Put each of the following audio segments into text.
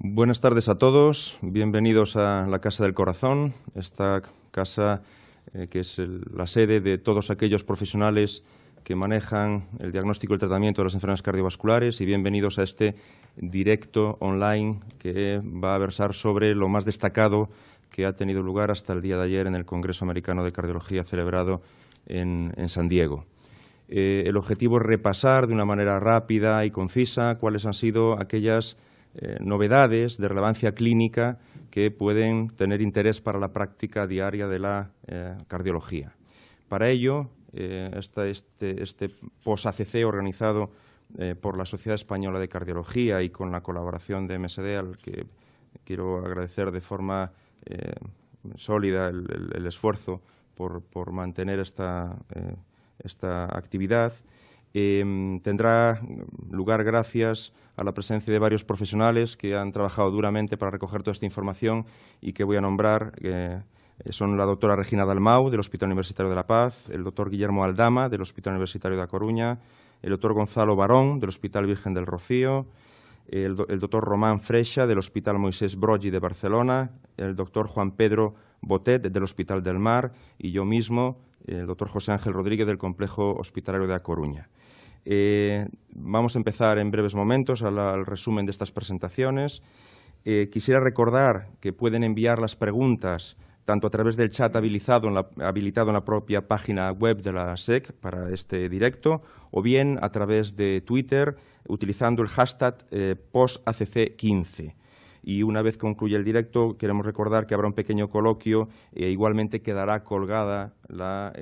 Buenas tardes a todos, bienvenidos a la Casa del Corazón, esta casa eh, que es la sede de todos aquellos profesionales que manejan el diagnóstico y el tratamiento de las enfermedades cardiovasculares y bienvenidos a este directo online que va a versar sobre lo más destacado que ha tenido lugar hasta el día de ayer en el Congreso Americano de Cardiología celebrado en, San Diego. Eh, el objetivo es repasar de una manera rápida y concisa cuáles han sido aquellas eh, novedades de relevancia clínica que pueden tener interés para la práctica diaria de la eh, cardiología. Para ello, eh, este, este acc organizado por la Sociedad Española de Cardiología y con la colaboración de MSD, al que quiero agradecer de forma sólida el, esfuerzo por, mantener esta actividad, Em, tendrá lugar gracias a la presencia de varios profesionales que han trabajado duramente para recoger toda esta información y que voy a nombrar. Eh, son la doctora Regina Dalmau, del Hospital Universitario de La Paz, el doctor Guillermo Aldama, del Hospital Universitario de La Coruña, el doctor Gonzalo Barón, del Hospital Virgen del Rocío, el, doctor Román Freixa del Hospital Moisés Broggi de Barcelona, el doctor Juan Pedro Botet, del Hospital del Mar, y yo mismo, el doctor José Ángel Rodríguez, del Complejo Hospitalario de La Coruña. Eh, vamos a empezar en breves momentos al, resumen de estas presentaciones. Eh, quisiera recordar que pueden enviar las preguntas tanto a través del chat habilitado en, la, propia página web de la SEC para este directo, o bien a través de Twitter utilizando el hashtag eh, posacc 15 Y una vez concluye el directo, queremos recordar que habrá un pequeño coloquio. e igualmente quedará colgada la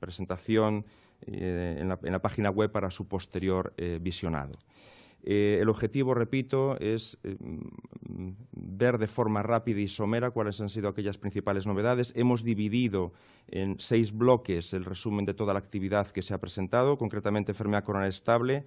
presentación eh, en, la, página web para su posterior eh, visionado. Eh, el objetivo, repito, es ver de forma rápida y somera cuáles han sido aquellas principales novedades. Hemos dividido en seis bloques el resumen de toda la actividad que se ha presentado, concretamente enfermedad coronaria estable,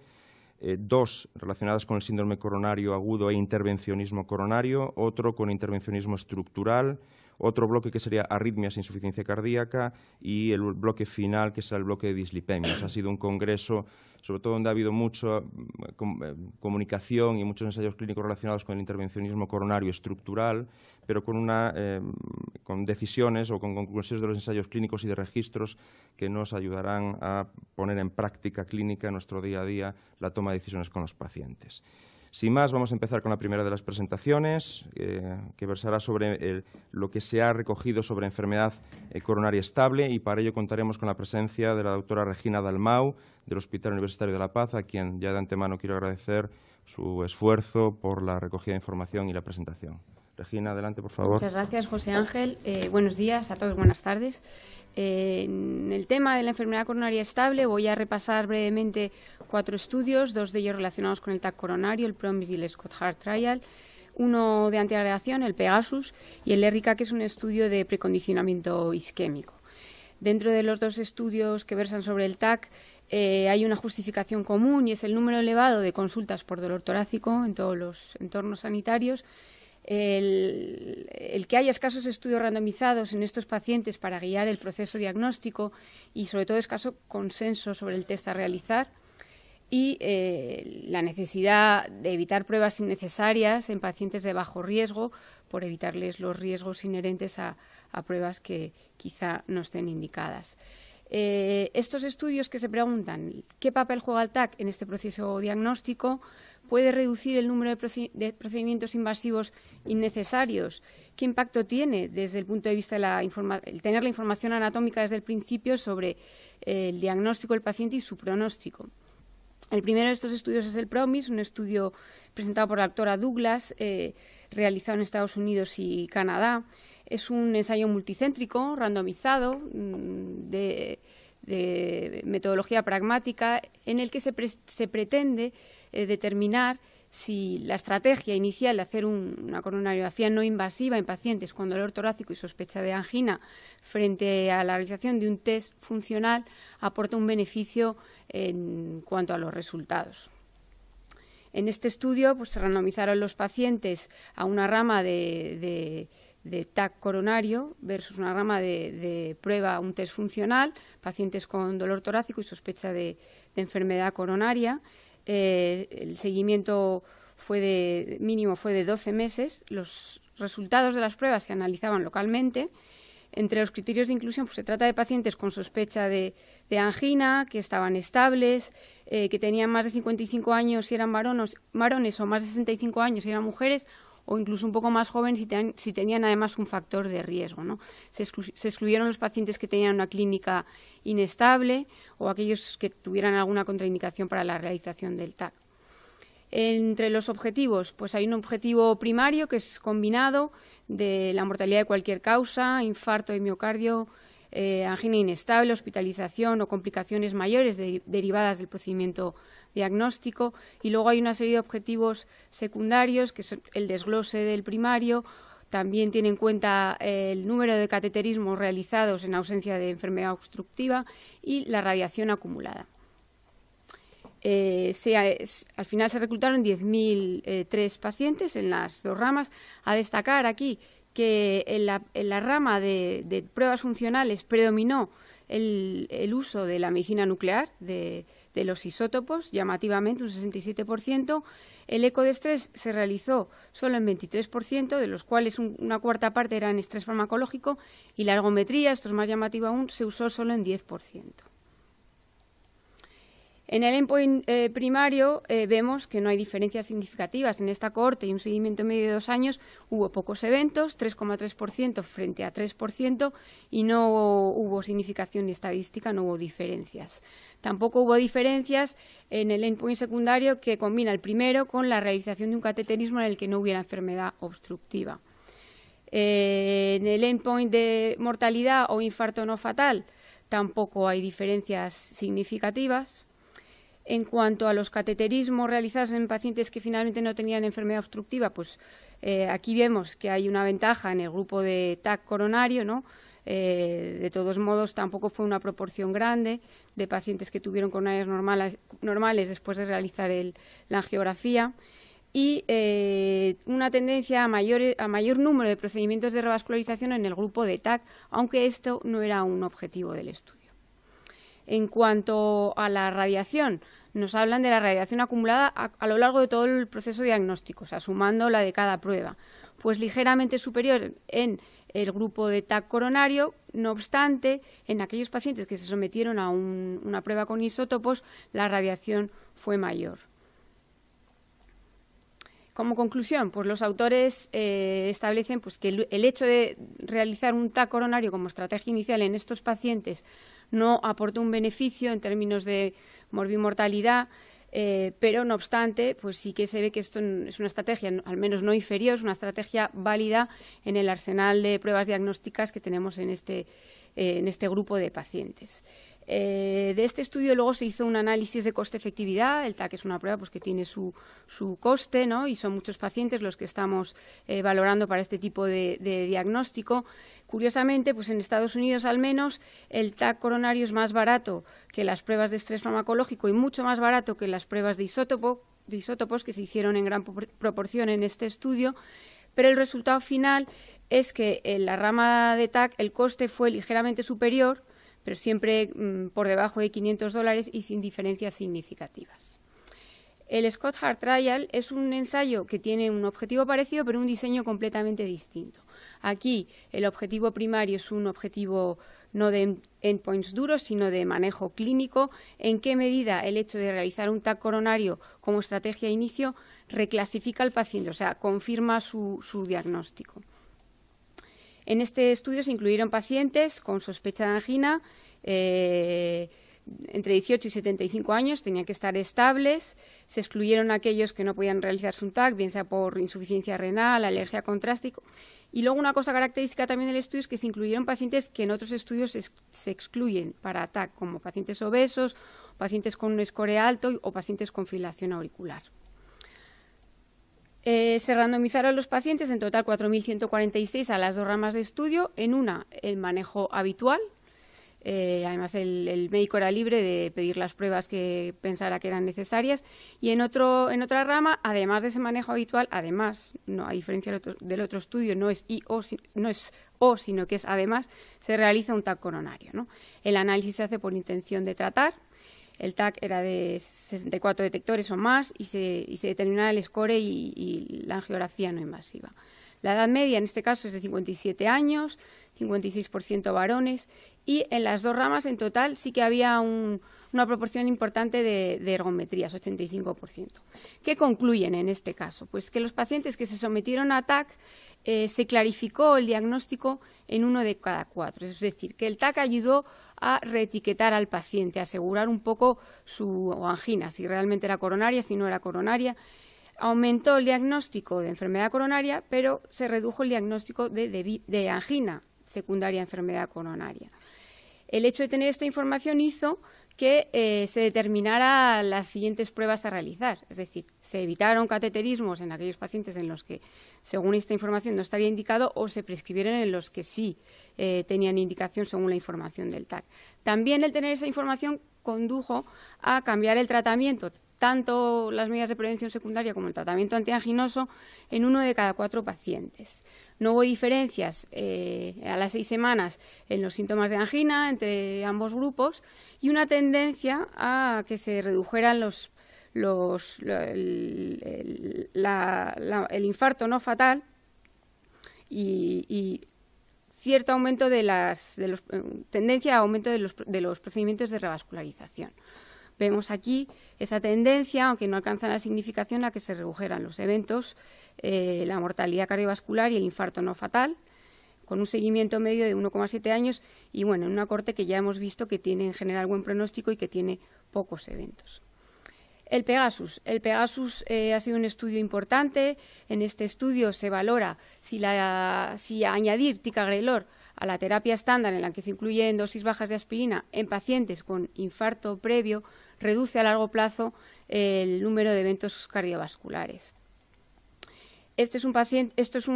dos relacionadas con el síndrome coronario agudo e intervencionismo coronario, otro con intervencionismo estructural, otro bloque que sería arritmias e insuficiencia cardíaca y el bloque final que será el bloque de dislipemias. Ha sido un congreso, sobre todo donde ha habido mucha mm, eh, comunicación y muchos ensayos clínicos relacionados con el intervencionismo coronario estructural, pero con, eh, con decisiones o con conclusiones de los ensayos clínicos y de registros que nos ayudarán a poner en práctica clínica en nuestro día a día la toma de decisiones con los pacientes. Sin más, vamos a empezar con la primera de las presentaciones, eh, que versará sobre lo que se ha recogido sobre enfermedad eh, coronaria estable y para ello contaremos con la presencia de la doctora Regina Dalmau del Hospital Universitario de La Paz, a quien ya de antemano quiero agradecer su esfuerzo por la recogida de información y la presentación. Regina, adelante, por favor. Muchas gracias, José Ángel. Eh, buenos días a todos, buenas tardes en el tema de la enfermedad coronaria estable voy a repasar brevemente cuatro estudios, dos de ellos relacionados con el TAC coronario, el PROMIS y el Scott Heart Trial, uno de antiagregación, el Pegasus, y el ERICA, que es un estudio de precondicionamiento isquémico. Dentro de los dos estudios que versan sobre el TAC, eh, hay una justificación común y es el número elevado de consultas por dolor torácico en todos los entornos sanitarios el, que haya escasos estudios randomizados en estos pacientes para guiar el proceso diagnóstico y sobre todo escaso consenso sobre el test a realizar y eh, la necesidad de evitar pruebas innecesarias en pacientes de bajo riesgo por evitarles los riesgos inherentes a, pruebas que quizá no estén indicadas. Eh, estos estudios que se preguntan qué papel juega el TAC en este proceso diagnóstico ¿Puede reducir el número de procedimientos invasivos innecesarios? ¿Qué impacto tiene desde el punto de vista de la tener la información anatómica desde el principio sobre eh, el diagnóstico del paciente y su pronóstico? El primero de estos estudios es el PROMIS, un estudio presentado por la doctora Douglas, eh, realizado en Estados Unidos y Canadá. Es un ensayo multicéntrico, randomizado, mm, de de metodología pragmática, en el que se, pretende eh, determinar si la estrategia inicial de hacer una coronariografía no invasiva en pacientes con dolor torácico y sospecha de angina frente a la realización de un test funcional aporta un beneficio en cuanto a los resultados. En este estudio pues, se randomizaron los pacientes a una rama de de TAC coronario versus una rama de, prueba, un test funcional, pacientes con dolor torácico y sospecha de, enfermedad coronaria. Eh, el seguimiento fue de, mínimo fue de 12 meses. Los resultados de las pruebas se analizaban localmente. Entre los criterios de inclusión pues, se trata de pacientes con sospecha de, angina, que estaban estables, eh, que tenían más de 55 años y eran varones, o más de 65 años y eran mujeres o incluso un poco más joven si, tenían además un factor de riesgo. ¿no? Se, excluyeron los pacientes que tenían una clínica inestable o aquellos que tuvieran alguna contraindicación para la realización del TAC. Entre los objetivos, pues hay un objetivo primario que es combinado de la mortalidad de cualquier causa, infarto de miocardio, eh, angina inestable, hospitalización o complicaciones mayores derivadas del procedimiento diagnóstico y luego hay una serie de objetivos secundarios, que son el desglose del primario, también tiene en cuenta eh, el número de cateterismos realizados en ausencia de enfermedad obstructiva y la radiación acumulada. Eh, al final se reclutaron 10.003 eh, pacientes en las dos ramas. A destacar aquí que en la, rama de, pruebas funcionales predominó el, el, uso de la medicina nuclear, de, de los isótopos, llamativamente un 67%. El eco de estrés se realizó solo en 23%, de los cuales una cuarta parte era en estrés farmacológico, y la ergometría, esto es más llamativo aún, se usó solo en 10%. En el endpoint eh, primario eh, vemos que no hay diferencias significativas. En esta cohorte y un seguimiento medio de dos años hubo pocos eventos, 3,3% frente a 3%, y no hubo significación estadística, no hubo diferencias. Tampoco hubo diferencias en el endpoint secundario que combina el primero con la realización de un cateterismo en el que no hubiera enfermedad obstructiva. Eh, en el endpoint de mortalidad o infarto no fatal tampoco hay diferencias significativas en cuanto a los cateterismos realizados en pacientes que finalmente no tenían enfermedad obstructiva, pues eh, aquí vemos que hay una ventaja en el grupo de TAC coronario, ¿no? Eh, de todos modos, tampoco fue una proporción grande de pacientes que tuvieron coronarias normales, después de realizar la angiografía y eh, una tendencia a mayor número de procedimientos de revascularización en el grupo de TAC, aunque esto no era un objetivo del estudio. En cuanto a la radiación, nos hablan de la radiación acumulada a, lo largo de todo el proceso diagnóstico, o sea, sumando la de cada prueba, pues ligeramente superior en el grupo de TAC coronario, no obstante, en aquellos pacientes que se sometieron a una prueba con isótopos, la radiación fue mayor. Como conclusión, pues los autores eh, establecen pues, que el, hecho de realizar un TAC coronario como estrategia inicial en estos pacientes no aportó un beneficio en términos de morbimortalidad, eh, pero no obstante, pues sí que se ve que esto es una estrategia, al menos no inferior, es una estrategia válida en el arsenal de pruebas diagnósticas que tenemos en este, eh, este grupo de pacientes. Eh, de este estudio luego se hizo un análisis de coste-efectividad. El TAC es una prueba pues, que tiene su, coste ¿no? y son muchos pacientes los que estamos eh, valorando para este tipo de, diagnóstico. Curiosamente, pues en Estados Unidos al menos el TAC coronario es más barato que las pruebas de estrés farmacológico y mucho más barato que las pruebas de isótopos que se hicieron en gran proporción en este estudio. Pero el resultado final es que en la rama de TAC el coste fue ligeramente superior pero siempre mm, por debajo de 500 dólares y sin diferencias significativas. El Scott Heart Trial es un ensayo que tiene un objetivo parecido, pero un diseño completamente distinto. Aquí el objetivo primario es un objetivo no de endpoints duros, sino de manejo clínico. En qué medida el hecho de realizar un TAC coronario como estrategia de inicio reclasifica al paciente, o sea, confirma su diagnóstico. En este estudio se incluyeron pacientes con sospecha de angina eh, entre 18 y 75 años, tenían que estar estables. Se excluyeron aquellos que no podían realizarse un TAC, bien sea por insuficiencia renal, alergia contrástico. Y luego una cosa característica también del estudio es que se incluyeron pacientes que en otros estudios se excluyen para TAC, como pacientes obesos, pacientes con un score alto o pacientes con filación auricular. Eh, se randomizaron los pacientes, en total 4.146 a las dos ramas de estudio. En una, el manejo habitual. Eh, además, el, médico era libre de pedir las pruebas que pensara que eran necesarias. Y en, otra rama, además de ese manejo habitual, además, a diferencia del otro, estudio, no es, o, no es O, sino que es además, se realiza un TAC coronario. El análisis se hace por intención de tratar el TAC era de 64 detectores o más y se, determinaba el score y, la angiografía no invasiva. La edad media en este caso es de 57 años, 56% varones y en las dos ramas en total sí que había una proporción importante de, de ergometrías, 85%. ¿Qué concluyen en este caso? Pues que los pacientes que se sometieron a TAC eh, se clarificó el diagnóstico en uno de cada cuatro. Es decir, que el TAC ayudó a reetiquetar al paciente, a asegurar un poco su angina, si realmente era coronaria, si no era coronaria. Aumentó el diagnóstico de enfermedad coronaria, pero se redujo el diagnóstico de, angina secundaria enfermedad coronaria. El hecho de tener esta información hizo que eh, se determinara las siguientes pruebas a realizar. Es decir, se evitaron cateterismos en aquellos pacientes en los que, según esta información, no estaría indicado o se prescribieron en los que sí eh, tenían indicación según la información del TAC. También el tener esa información condujo a cambiar el tratamiento tanto las medidas de prevención secundaria como el tratamiento antianginoso en uno de cada cuatro pacientes. No hubo diferencias eh, a las seis semanas en los síntomas de angina entre ambos grupos y una tendencia a que se redujeran los, el, infarto no fatal y, y cierto aumento de las eh, tendencia a aumento de los procedimientos de revascularización. Vemos aquí esa tendencia, aunque no alcanza la significación, a que se redujeran los eventos, eh, la mortalidad cardiovascular y el infarto no fatal, con un seguimiento medio de 1,7 años y, bueno, en una corte que ya hemos visto que tiene en general buen pronóstico y que tiene pocos eventos. El Pegasus. El Pegasus eh, ha sido un estudio importante. En este estudio se valora si, si añadir ticagrelor a la terapia estándar en la que se incluyen dosis bajas de aspirina en pacientes con infarto previo reduce a largo plazo el número de eventos cardiovasculares. Este es un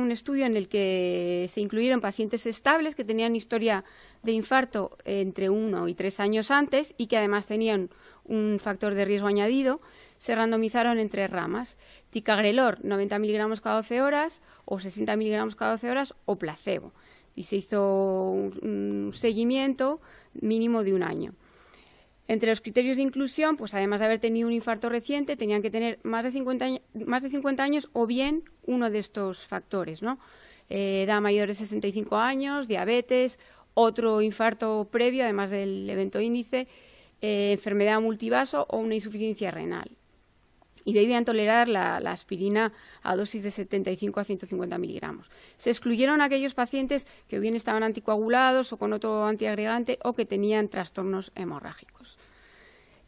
un estudio en el que se incluyeron pacientes estables que tenían historia de infarto entre uno y tres años antes y que además tenían un factor de riesgo añadido. Se randomizaron en tres ramas, ticagrelor 90 miligramos cada 12 horas o 60 miligramos cada 12 horas o placebo. Y se hizo un seguimiento mínimo de un año. Entre los criterios de inclusión, pues además de haber tenido un infarto reciente, tenían que tener más de 50, años o bien uno de estos factores, ¿no? Eh, edad mayor de 65 años, diabetes, otro infarto previo, además del evento índice, eh, enfermedad multivaso o una insuficiencia renal. Y debían tolerar la, aspirina a dosis de 75 a 150 miligramos. Se excluyeron aquellos pacientes que bien estaban anticoagulados o con otro antiagregante o que tenían trastornos hemorrágicos.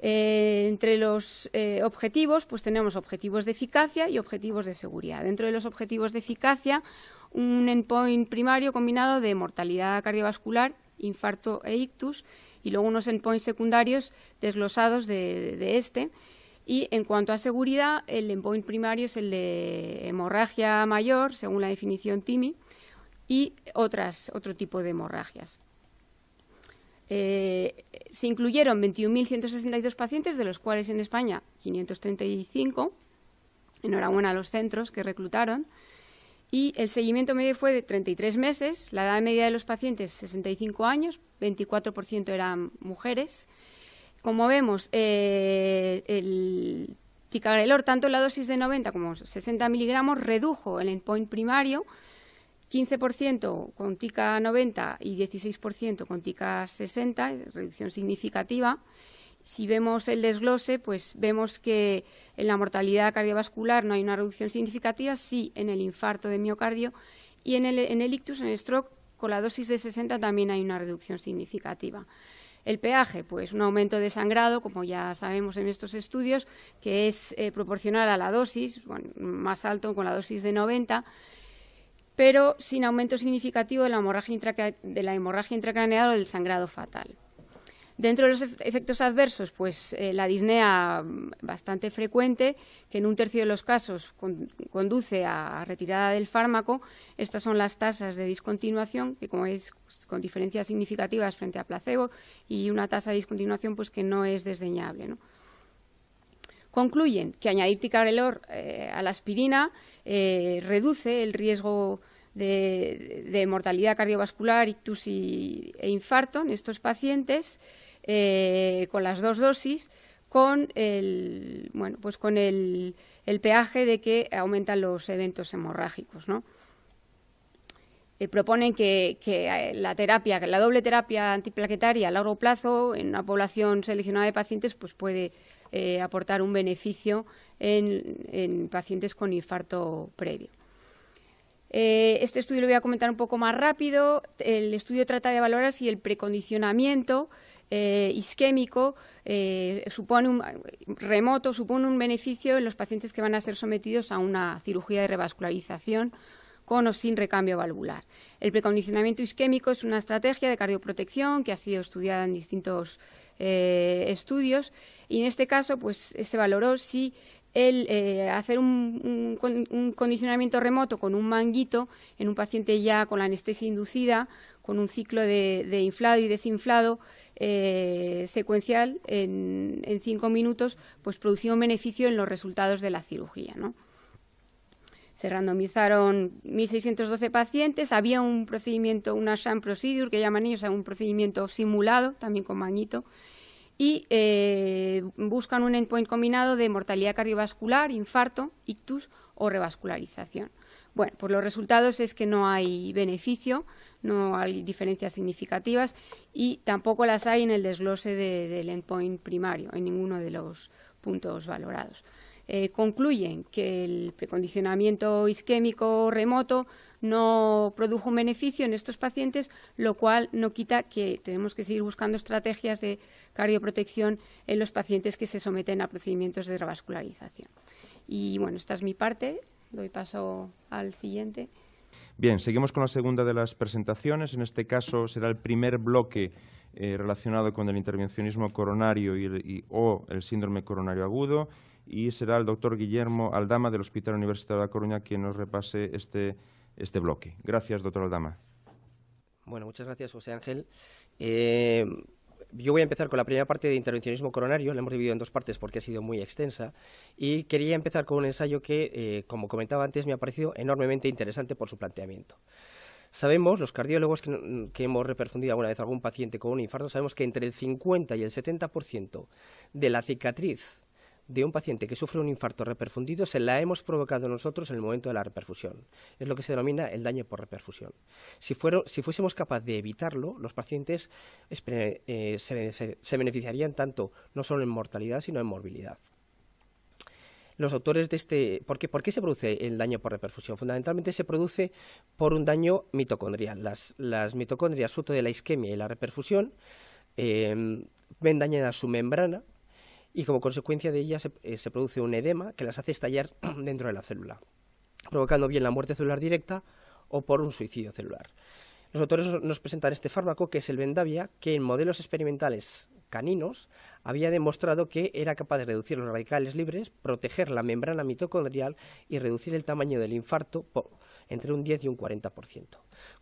Eh, entre los eh, objetivos, pues tenemos objetivos de eficacia y objetivos de seguridad. Dentro de los objetivos de eficacia, un endpoint primario combinado de mortalidad cardiovascular, infarto e ictus, y luego unos endpoints secundarios desglosados de, este. Y en cuanto a seguridad, el endpoint primario es el de hemorragia mayor, según la definición TIMI, y otro tipo de hemorragias. Eh, se incluyeron 21.162 pacientes, de los cuales en España 535. Enhorabuena a los centros que reclutaron. Y el seguimiento medio fue de 33 meses, la edad media de los pacientes 65 años, 24% eran mujeres. Como vemos, eh, el ticagrelor, tanto la dosis de 90 como 60 miligramos, redujo el endpoint primario 15% con TICA 90 y 16% con TICA 60, reducción significativa. Si vemos el desglose, pues vemos que en la mortalidad cardiovascular no hay una reducción significativa, sí en el infarto de miocardio y en el, ictus, en el stroke, con la dosis de 60 también hay una reducción significativa. El peaje, pues un aumento de sangrado, como ya sabemos en estos estudios, que es eh, proporcional a la dosis, más alto con la dosis de 90 pero sin aumento significativo de la hemorragia, intracraneal o del sangrado fatal. Dentro de los efectos adversos, pues eh, la disnea mm, bastante frecuente, que en un tercio de los casos conduce a retirada del fármaco. Estas son las tasas de discontinuación, que como veis, con diferencias significativas frente a placebo, y una tasa de discontinuación pues que no es desdeñable. Concluyen que añadir ticagrelor eh, a la aspirina eh, reduce el riesgo de, mortalidad cardiovascular, ictus e infarto en estos pacientes eh, con las dos dosis, con el, pues con el, peaje de que aumentan los eventos hemorrágicos, ¿no? proponen que, que, la terapia, que la doble terapia antiplaquetaria a largo plazo en una población seleccionada de pacientes, pues puede eh, aportar un beneficio en, pacientes con infarto previo. Eh, este estudio lo voy a comentar un poco más rápido. El estudio trata de valorar si el precondicionamiento eh, isquémico supone un, remoto supone un beneficio en los pacientes que van a ser sometidos a una cirugía de revascularización con o sin recambio valvular. El precondicionamiento isquémico es una estrategia de cardioprotección que ha sido estudiada en distintos eh, estudios y en este caso pues se valoró si el eh, hacer un, condicionamiento remoto con un manguito en un paciente ya con la anestesia inducida, con un ciclo de, inflado y desinflado eh, secuencial en, cinco minutos, pues producía un beneficio en los resultados de la cirugía. ¿no? se randomizaron 1.612 pacientes. Había un procedimiento, una sham procedure, que llaman ellos, un procedimiento simulado, también con manguito, y eh, buscan un endpoint combinado de mortalidad cardiovascular, infarto, ictus o revascularización. Bueno, pues los resultados es que no hay beneficio, no hay diferencias significativas y tampoco las hay en el desglose del endpoint primario, en ninguno de los puntos valorados. Eh, concluyen que el precondicionamiento isquémico remoto no produjo un beneficio en estos pacientes, lo cual no quita que tenemos que seguir buscando estrategias de cardioprotección en los pacientes que se someten a procedimientos de revascularización. Y bueno, esta es mi parte. Doy paso al siguiente. Bien, seguimos con la segunda de las presentaciones. En este caso será el primer bloque eh, relacionado con el intervencionismo coronario o el síndrome coronario agudo y será el doctor Guillermo Aldama del Hospital Universitario de La Coruña quien nos repase este, este bloque. Gracias, doctor Aldama. Bueno, muchas gracias, José Ángel. Eh, yo voy a empezar con la primera parte de intervencionismo coronario, la hemos dividido en dos partes porque ha sido muy extensa, y quería empezar con un ensayo que, eh, como comentaba antes, me ha parecido enormemente interesante por su planteamiento. Sabemos, los cardiólogos que, hemos reperfundido alguna vez algún paciente con un infarto, sabemos que entre el 50 y el 70% de la cicatriz de un paciente que sufre un infarto reperfundido se la hemos provocado nosotros en el momento de la reperfusión. Es lo que se denomina el daño por reperfusión. Si, fuésemos capaces de evitarlo, los pacientes eh, se, beneficiarían tanto no solo en mortalidad, sino en morbilidad los autores de este. ¿por qué, se produce el daño por reperfusión? Fundamentalmente se produce por un daño mitocondrial. Las, mitocondrias, fruto de la isquemia y la reperfusión, eh, ven dañada su membrana y como consecuencia de ella eh, se, produce un edema que las hace estallar dentro de la célula, provocando bien la muerte celular directa o por un suicidio celular. Los autores nos presentan este fármaco que es el Vendavia, que en modelos experimentales caninos había demostrado que era capaz de reducir los radicales libres, proteger la membrana mitocondrial y reducir el tamaño del infarto entre un 10 y un 40%.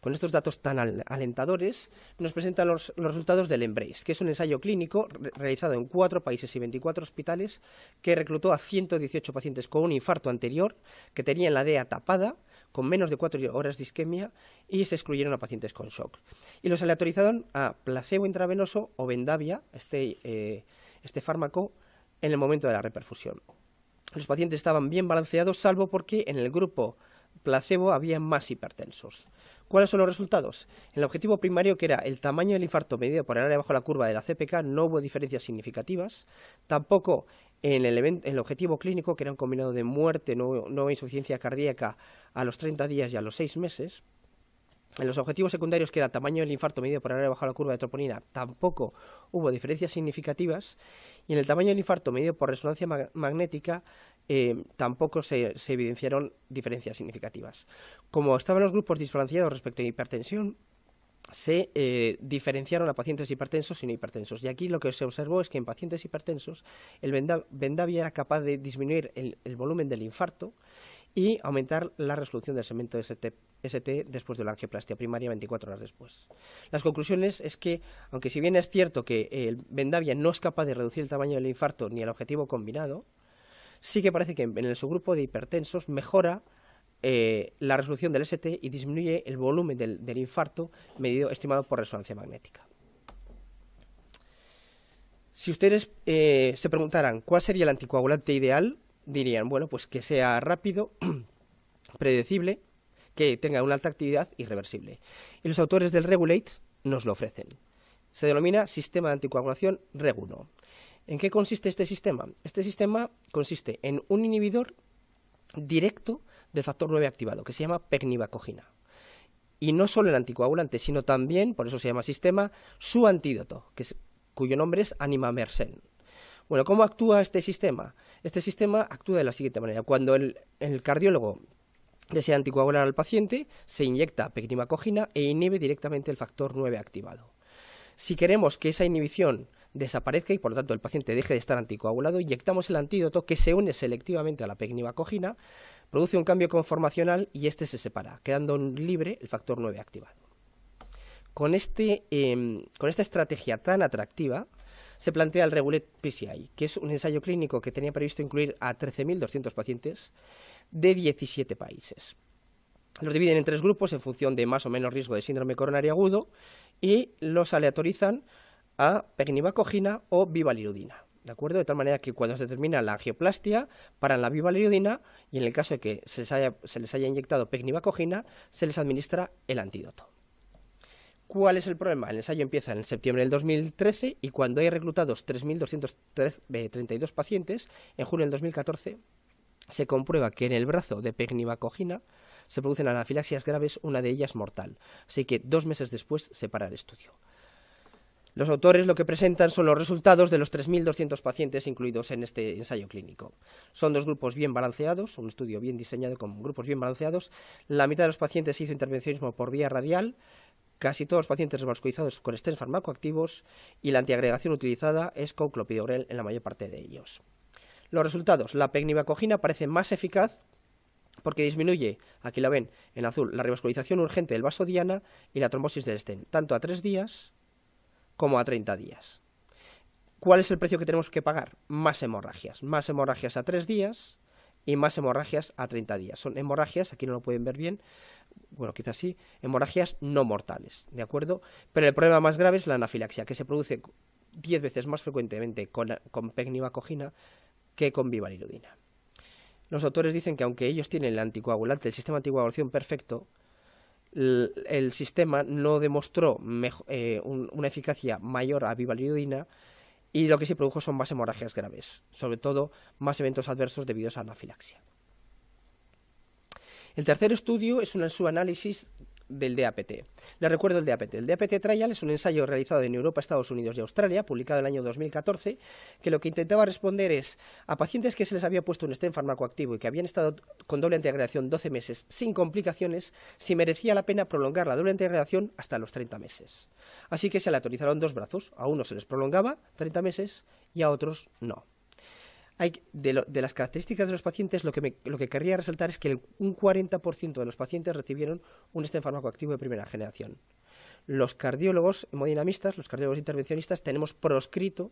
Con estos datos tan alentadores, nos presentan los, resultados del Embrace, que es un ensayo clínico realizado en cuatro países y 24 hospitales que reclutó a 118 pacientes con un infarto anterior que tenían la DEA tapada con menos de cuatro horas de isquemia y se excluyeron a pacientes con shock. Y los aleatorizaron a placebo intravenoso o vendavia, este, eh, este fármaco, en el momento de la reperfusión. Los pacientes estaban bien balanceados, salvo porque en el grupo placebo había más hipertensos. ¿Cuáles son los resultados? En el objetivo primario, que era el tamaño del infarto medido por el área bajo la curva de la CPK, no hubo diferencias significativas. Tampoco en el, objetivo clínico, que era un combinado de muerte, no, no insuficiencia cardíaca a los 30 días y a los 6 meses. En los objetivos secundarios, que era tamaño del infarto medido por el área bajo la curva de troponina, tampoco hubo diferencias significativas. Y en el tamaño del infarto medido por resonancia magnética, eh, tampoco se, evidenciaron diferencias significativas. Como estaban los grupos diferenciados respecto a hipertensión, se eh, diferenciaron a pacientes hipertensos y no hipertensos. Y aquí lo que se observó es que en pacientes hipertensos el Vendavia era capaz de disminuir el, volumen del infarto y aumentar la resolución del segmento ST, ST, después de la angioplastia primaria 24 horas después. Las conclusiones es que, aunque si bien es cierto que el Vendavia no es capaz de reducir el tamaño del infarto ni el objetivo combinado, sí que parece que en el subgrupo de hipertensos mejora eh, la resolución del ST y disminuye el volumen del, infarto medido estimado por resonancia magnética. Si ustedes eh, se preguntaran cuál sería el anticoagulante ideal, dirían, bueno, pues que sea rápido, predecible, que tenga una alta actividad y reversible. Y los autores del Regulate nos lo ofrecen. Se denomina sistema de anticoagulación Reguno. ¿En qué consiste este sistema? Este sistema consiste en un inhibidor directo del factor 9 activado, que se llama pernivacogina. Y no solo el anticoagulante, sino también, por eso se llama sistema, su antídoto, cuyo nombre es animamersen. Bueno, ¿cómo actúa este sistema? Este sistema actúa de la siguiente manera. Cuando el, cardiólogo desea anticoagular al paciente, se inyecta pernivacogina e inhibe directamente el factor 9 activado. Si queremos que esa inhibición desaparezca y por lo tanto el paciente deje de estar anticoagulado, inyectamos el antídoto que se une selectivamente a la pecnivacogina, produce un cambio conformacional y este se separa, quedando libre el factor 9 activado. Con, este, em, con esta estrategia tan atractiva, se plantea el Regulet PCI, que es un ensayo clínico que tenía previsto incluir a 13.200 pacientes de 17 países. Los dividen en tres grupos en función de más o menos riesgo de síndrome coronario agudo y los aleatorizan a pegnivacogina o bivalirudina. ¿De acuerdo? De tal manera que cuando se determina la angioplastia, paran la bivalirudina y en el caso de que se les haya, inyectado pegnivacogina, se les administra el antídoto. ¿Cuál es el problema? El ensayo empieza en septiembre del 2013 y cuando hay reclutados 3.232 eh, pacientes, en junio del 2014 se comprueba que en el brazo de pegnivacogina se producen anafilaxias graves, una de ellas mortal. Así que dos meses después se para el estudio. Los autores lo que presentan son los resultados de los 3.200 pacientes incluidos en este ensayo clínico. Son dos grupos bien balanceados, un estudio bien diseñado con grupos bien balanceados. La mitad de los pacientes hizo intervencionismo por vía radial, casi todos los pacientes revascularizados con estén farmacoactivos y la antiagregación utilizada es con clopidogrel en la mayor parte de ellos. Los resultados, la pegnivacogina parece más eficaz porque disminuye, aquí la ven en azul, la revascularización urgente del vaso diana y la trombosis del estén, tanto a tres días como a 30 días. ¿Cuál es el precio que tenemos que pagar? Más hemorragias. Más hemorragias a 3 días y más hemorragias a 30 días. Son hemorragias, aquí no lo pueden ver bien, bueno, quizás sí, hemorragias no mortales, ¿de acuerdo? Pero el problema más grave es la anafilaxia, que se produce 10 veces más frecuentemente con, con pecnivacogina que con bivalirudina. Los autores dicen que aunque ellos tienen el anticoagulante, el sistema anticoagulación perfecto, el, sistema no demostró eh, una eficacia mayor a bivaliodina y lo que se produjo son más hemorragias graves, sobre todo más eventos adversos debidos a anafilaxia. El tercer estudio es un su análisis del DAPT. Les recuerdo el DAPT. El DAPT Trial es un ensayo realizado en Europa, Estados Unidos y Australia, publicado en el año 2014, que lo que intentaba responder es a pacientes que se les había puesto un estén farmacoactivo y que habían estado con doble integración 12 meses sin complicaciones, si merecía la pena prolongar la doble integración hasta los 30 meses. Así que se le autorizaron dos brazos. A uno se les prolongaba 30 meses y a otros no de, las características de los pacientes, lo que, lo que querría resaltar es que un 40% de los pacientes recibieron un estén farmacoactivo de primera generación. Los cardiólogos hemodinamistas, los cardiólogos intervencionistas, tenemos proscrito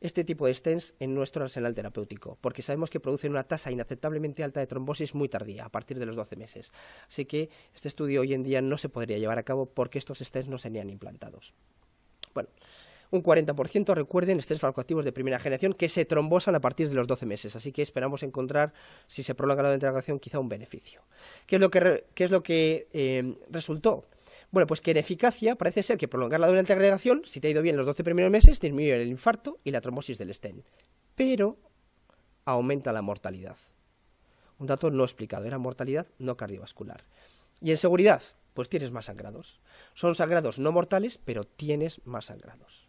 este tipo de stents en nuestro arsenal terapéutico, porque sabemos que producen una tasa inaceptablemente alta de trombosis muy tardía, a partir de los 12 meses. Así que este estudio hoy en día no se podría llevar a cabo porque estos stents no serían implantados. Bueno, un 40%, recuerden, estrés farmacoactivos de primera generación que se trombosan a partir de los 12 meses. Así que esperamos encontrar, si se prolonga la integración quizá un beneficio. ¿Qué es lo que, es lo que em, resultó? Bueno, pues que en eficacia parece ser que prolongar la durante agregación, si te ha ido bien los 12 primeros meses, disminuye el infarto y la trombosis del estén, pero aumenta la mortalidad. Un dato no explicado, era mortalidad no cardiovascular. Y en seguridad, pues tienes más sangrados. Son sangrados no mortales, pero tienes más sangrados.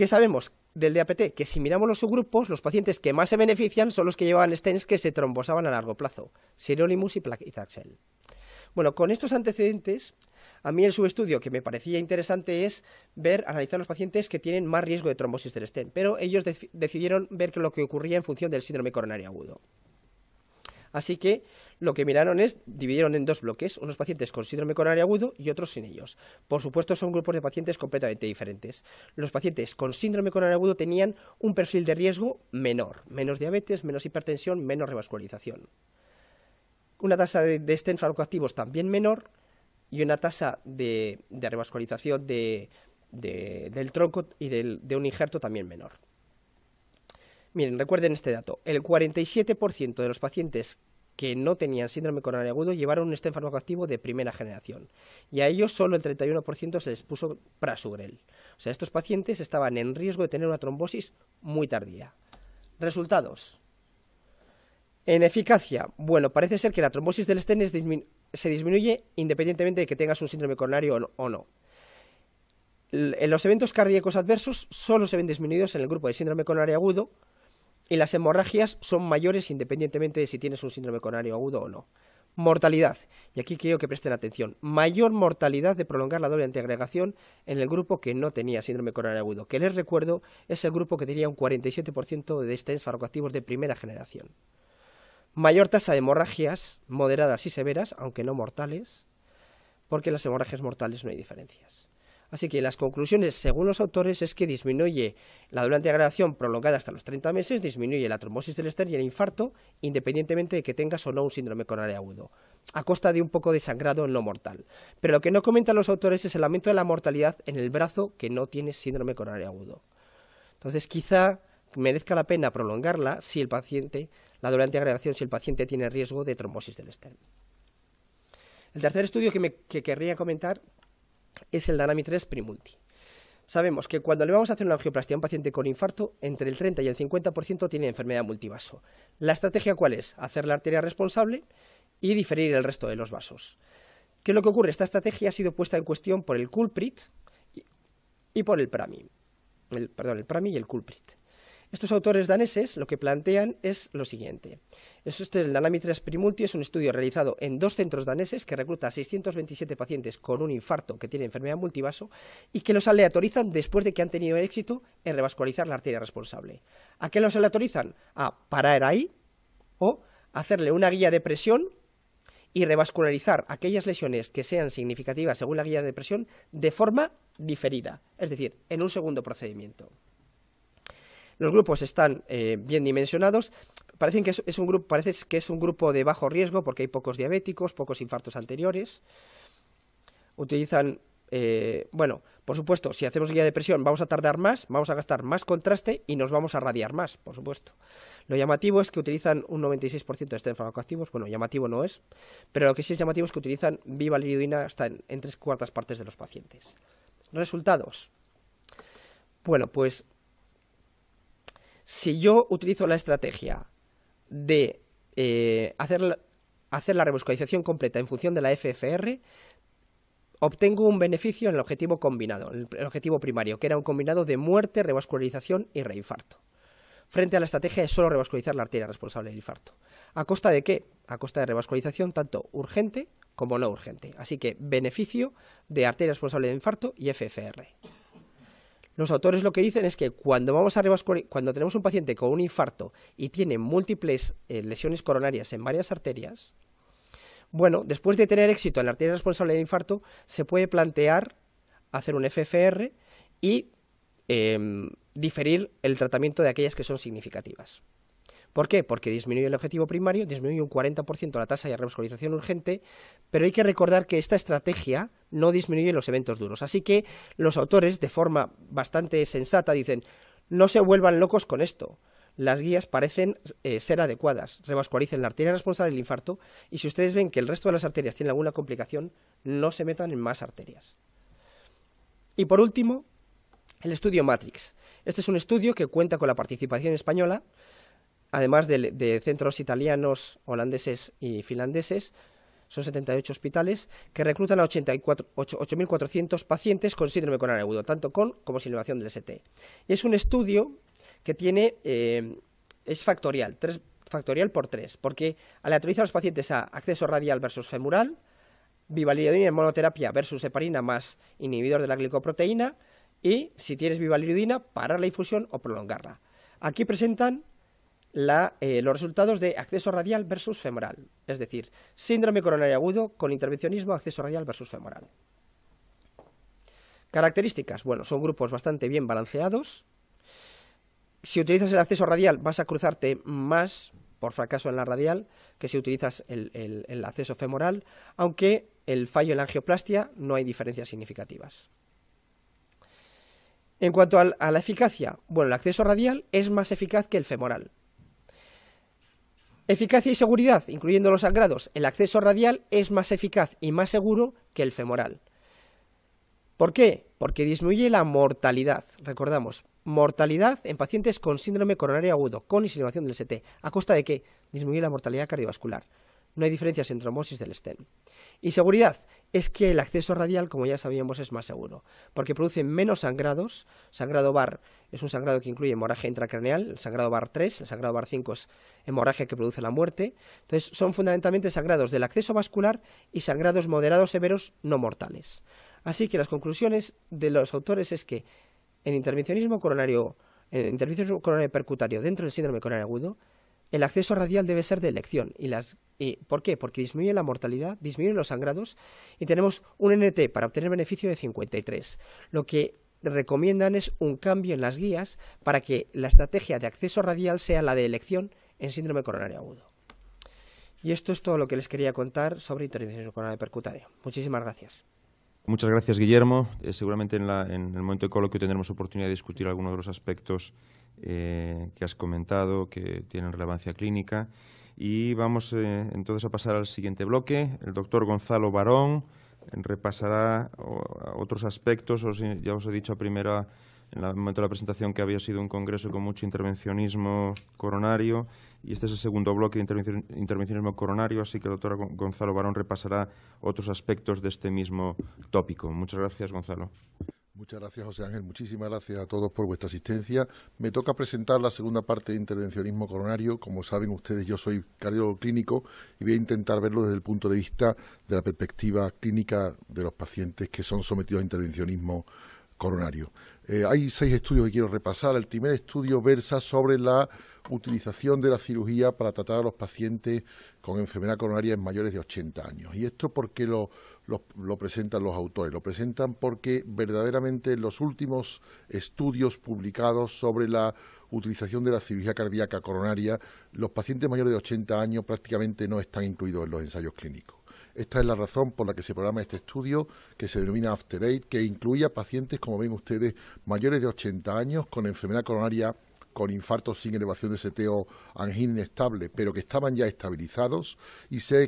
¿Qué sabemos del DAPT? Que si miramos los subgrupos, los pacientes que más se benefician son los que llevaban stents que se trombosaban a largo plazo, Sirolimus y Plaxel. Bueno, con estos antecedentes, a mí el subestudio que me parecía interesante es ver, analizar los pacientes que tienen más riesgo de trombosis del stent, pero ellos decidieron ver lo que ocurría en función del síndrome coronario agudo. Así que lo que miraron es, dividieron en dos bloques, unos pacientes con síndrome coronario agudo y otros sin ellos. Por supuesto, son grupos de pacientes completamente diferentes. Los pacientes con síndrome coronario agudo tenían un perfil de riesgo menor, menos diabetes, menos hipertensión, menos revascularización. Una tasa de, estén farmacoactivos también menor y una tasa de, revascularización del tronco y de un injerto también menor. Miren, recuerden este dato. El 47% de los pacientes que no tenían síndrome coronario agudo llevaron un estén farmacoactivo de primera generación. Y a ellos solo el 31% se les puso prasugrel. O sea, estos pacientes estaban en riesgo de tener una trombosis muy tardía. Resultados. En eficacia, bueno, parece ser que la trombosis del estén se disminuye independientemente de que tengas un síndrome coronario o no. En los eventos cardíacos adversos solo se ven disminuidos en el grupo de síndrome coronario agudo, y las hemorragias son mayores independientemente de si tienes un síndrome coronario agudo o no. Mortalidad, y aquí quiero que presten atención, mayor mortalidad de prolongar la doble antiagregación en el grupo que no tenía síndrome coronario agudo, que les recuerdo es el grupo que tenía un 47% de esténs farmacoactivos de primera generación. Mayor tasa de hemorragias moderadas y severas, aunque no mortales, porque en las hemorragias mortales no hay diferencias. Así que las conclusiones, según los autores, es que disminuye la durante de prolongada hasta los 30 meses, disminuye la trombosis del esterno y el infarto, independientemente de que tengas o no un síndrome coronario agudo, a costa de un poco de sangrado no mortal. Pero lo que no comentan los autores es el aumento de la mortalidad en el brazo que no tiene síndrome coronario agudo. Entonces, quizá merezca la pena prolongarla si el paciente, la durante de si el paciente tiene riesgo de trombosis del estern. El tercer estudio que querría comentar es el Danami 3 Primulti. Sabemos que cuando le vamos a hacer una angioplastia a un paciente con infarto, entre el 30 y el 50% tiene enfermedad multivaso. ¿La estrategia cuál es? Hacer la arteria responsable y diferir el resto de los vasos. ¿Qué es lo que ocurre? Esta estrategia ha sido puesta en cuestión por el culprit y por el PRAMI. perdón, el PRAMI y el culprit. Estos autores daneses lo que plantean es lo siguiente. Este, el 3 Primulti es un estudio realizado en dos centros daneses que recluta a 627 pacientes con un infarto que tiene enfermedad multivaso y que los aleatorizan después de que han tenido éxito en revascularizar la arteria responsable. ¿A qué los aleatorizan? A parar ahí o hacerle una guía de presión y revascularizar aquellas lesiones que sean significativas según la guía de presión de forma diferida, es decir, en un segundo procedimiento. Los grupos están eh, bien dimensionados. Parecen que es, un grupo, parece que es un grupo de bajo riesgo porque hay pocos diabéticos, pocos infartos anteriores. Utilizan, eh, bueno, por supuesto, si hacemos guía de presión vamos a tardar más, vamos a gastar más contraste y nos vamos a radiar más, por supuesto. Lo llamativo es que utilizan un 96% de estén farmacoactivos, bueno, llamativo no es, pero lo que sí es llamativo es que utilizan bivaliridina hasta en tres cuartas partes de los pacientes. Resultados. Bueno, pues si yo utilizo la estrategia de eh, hacer, la revascularización completa en función de la FFR, obtengo un beneficio en el objetivo combinado, el, el objetivo primario, que era un combinado de muerte, revascularización y reinfarto. Frente a la estrategia de solo revascularizar la arteria responsable del infarto. ¿A costa de qué? A costa de revascularización tanto urgente como no urgente. Así que beneficio de arteria responsable del infarto y FFR. Los autores lo que dicen es que cuando, vamos cuando tenemos un paciente con un infarto y tiene múltiples eh, lesiones coronarias en varias arterias, bueno, después de tener éxito en la arteria responsable del infarto, se puede plantear hacer un FFR y em, diferir el tratamiento de aquellas que son significativas. ¿Por qué? Porque disminuye el objetivo primario, disminuye un 40% la tasa de revascularización urgente, pero hay que recordar que esta estrategia no disminuye los eventos duros. Así que los autores, de forma bastante sensata, dicen, no se vuelvan locos con esto las guías parecen eh, ser adecuadas. Revascularicen la arteria responsable del infarto y si ustedes ven que el resto de las arterias tienen alguna complicación, no se metan en más arterias. Y por último, el estudio Matrix. Este es un estudio que cuenta con la participación española además de, centros italianos, holandeses y finlandeses, son 78 hospitales, que reclutan a 8.400 pacientes con síndrome coronario agudo, tanto con como sin elevación del ST. Y es un estudio que tiene, eh, es factorial, factorial por tres, porque aleatoriza a los pacientes a acceso radial versus femoral, bivalirudina en monoterapia versus heparina más inhibidor de la glicoproteína, y si tienes bivalirudina, parar la infusión o prolongarla. Aquí presentan eh, los resultados de acceso radial versus femoral, es decir, síndrome coronario agudo con intervencionismo acceso radial versus femoral. Características, bueno, son grupos bastante bien balanceados. Si utilizas el acceso radial vas a cruzarte más por fracaso en la radial que si utilizas el acceso femoral, aunque el fallo en la angioplastia no hay diferencias significativas. En cuanto a la eficacia, bueno, el acceso radial es más eficaz que el femoral, Eficacia y seguridad, incluyendo los sangrados, el acceso radial es más eficaz y más seguro que el femoral. ¿Por qué? Porque disminuye la mortalidad, recordamos, mortalidad en pacientes con síndrome coronario agudo, con insinuación del ST, a costa de qué? disminuye la mortalidad cardiovascular. No hay diferencias entre trombosis del STEN. Y seguridad es que el acceso radial, como ya sabíamos, es más seguro, porque produce menos sangrados, sangrado bar es un sangrado que incluye hemorragia intracraneal, el sangrado bar 3, el sangrado bar 5 es hemorragia que produce la muerte. Entonces, son fundamentalmente sangrados del acceso vascular y sangrados moderados severos no mortales. Así que las conclusiones de los autores es que en intervencionismo coronario, en intervencionismo coronario percutario dentro del síndrome coronario agudo, el acceso radial debe ser de elección. Y las, ¿Por qué? Porque disminuye la mortalidad, disminuye los sangrados y tenemos un NT para obtener beneficio de 53, lo que recomiendan es un cambio en las guías para que la estrategia de acceso radial sea la de elección en síndrome coronario agudo. Y esto es todo lo que les quería contar sobre intervención coronaria percutánea. Muchísimas gracias. Muchas gracias, Guillermo. Eh, seguramente en, el momento de coloquio tendremos oportunidad de discutir algunos de los aspectos eh, que has comentado que tienen relevancia clínica. Y vamos eh, entonces a pasar al siguiente bloque. El doctor Gonzalo Barón repasará otros aspectos. ya os he dicho a primera, en el momento de la presentación, que había sido un congreso con mucho intervencionismo coronario y este es el segundo bloque de intervencionismo coronario, así que el doctor Gonzalo Barón repasará otros aspectos de este mismo tópico. Muchas gracias, Gonzalo. Muchas gracias, José Ángel. Muchísimas gracias a todos por vuestra asistencia. Me toca presentar la segunda parte de intervencionismo coronario. Como saben ustedes, yo soy cardiólogo clínico y voy a intentar verlo desde el punto de vista de la perspectiva clínica de los pacientes que son sometidos a intervencionismo coronario. Eh, hay seis estudios que quiero repasar. El primer estudio versa sobre la utilización de la cirugía para tratar a los pacientes con enfermedad coronaria en mayores de 80 años. Y esto porque los lo, presentan los autores. Lo presentan porque verdaderamente los últimos estudios publicados sobre la utilización de la cirugía cardíaca coronaria, los pacientes mayores de 80 años prácticamente no están incluidos en los ensayos clínicos. Esta es la razón por la que se programa este estudio, que se denomina After Eight, que incluya pacientes, como ven ustedes, mayores de 80 años con enfermedad coronaria con infartos sin elevación de STO, angina estable, pero que estaban ya estabilizados y se,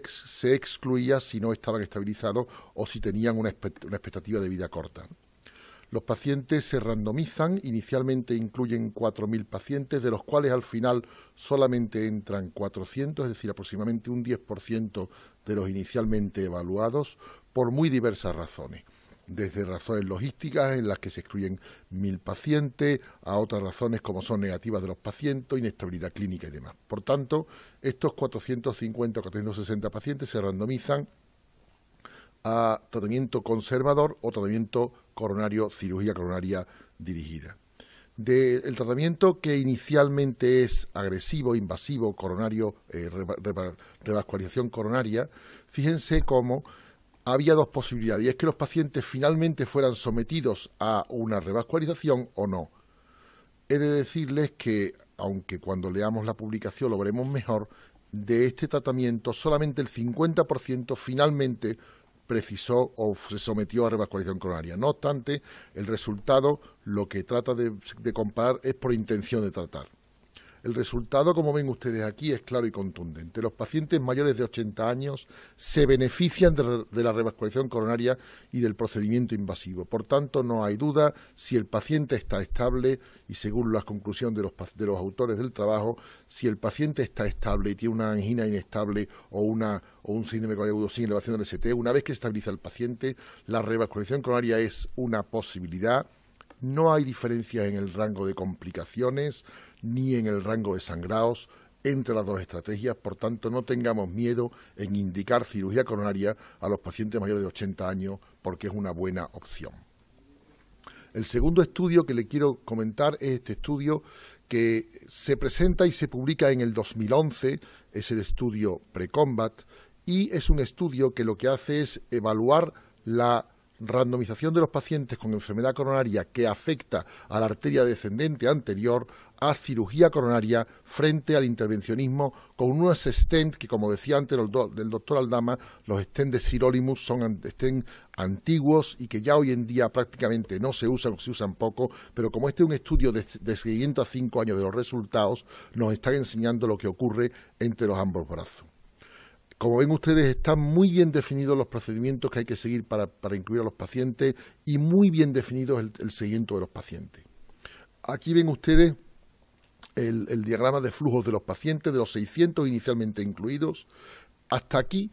excluía si no estaban estabilizados o si tenían una, una expectativa de vida corta. Los pacientes se randomizan, inicialmente incluyen 4.000 pacientes, de los cuales al final solamente entran 400, es decir, aproximadamente un 10% de los inicialmente evaluados, por muy diversas razones desde razones logísticas en las que se excluyen mil pacientes, a otras razones como son negativas de los pacientes, inestabilidad clínica y demás. Por tanto, estos 450 o 460 pacientes se randomizan a tratamiento conservador o tratamiento coronario, cirugía coronaria dirigida. Del tratamiento que inicialmente es agresivo, invasivo, coronario, eh, revascularización coronaria, fíjense cómo había dos posibilidades, y es que los pacientes finalmente fueran sometidos a una revascularización o no. He de decirles que, aunque cuando leamos la publicación lo veremos mejor, de este tratamiento solamente el 50% finalmente precisó o se sometió a revascularización coronaria. No obstante, el resultado lo que trata de, comparar es por intención de tratar. El resultado, como ven ustedes aquí, es claro y contundente. Los pacientes mayores de 80 años se benefician de, la revascularización coronaria y del procedimiento invasivo. Por tanto, no hay duda si el paciente está estable y según la conclusión de los, autores del trabajo, si el paciente está estable y tiene una angina inestable o, o un síndrome coronario agudo sin elevación del ST, una vez que estabiliza el paciente, la revascularización coronaria es una posibilidad no hay diferencia en el rango de complicaciones ni en el rango de sangrados entre las dos estrategias, por tanto no tengamos miedo en indicar cirugía coronaria a los pacientes mayores de 80 años porque es una buena opción. El segundo estudio que le quiero comentar es este estudio que se presenta y se publica en el 2011, es el estudio Precombat, y es un estudio que lo que hace es evaluar la randomización de los pacientes con enfermedad coronaria que afecta a la arteria descendente anterior a cirugía coronaria frente al intervencionismo con unos stents que, como decía antes el, doctor Aldama, los stents de Sirolimus son stents antiguos y que ya hoy en día prácticamente no se usan o se usan poco, pero como este es un estudio de, seguimiento a cinco años de los resultados, nos están enseñando lo que ocurre entre los ambos brazos. Como ven ustedes, están muy bien definidos los procedimientos que hay que seguir para, incluir a los pacientes y muy bien definido el, seguimiento de los pacientes. Aquí ven ustedes el, diagrama de flujos de los pacientes, de los 600 inicialmente incluidos. Hasta aquí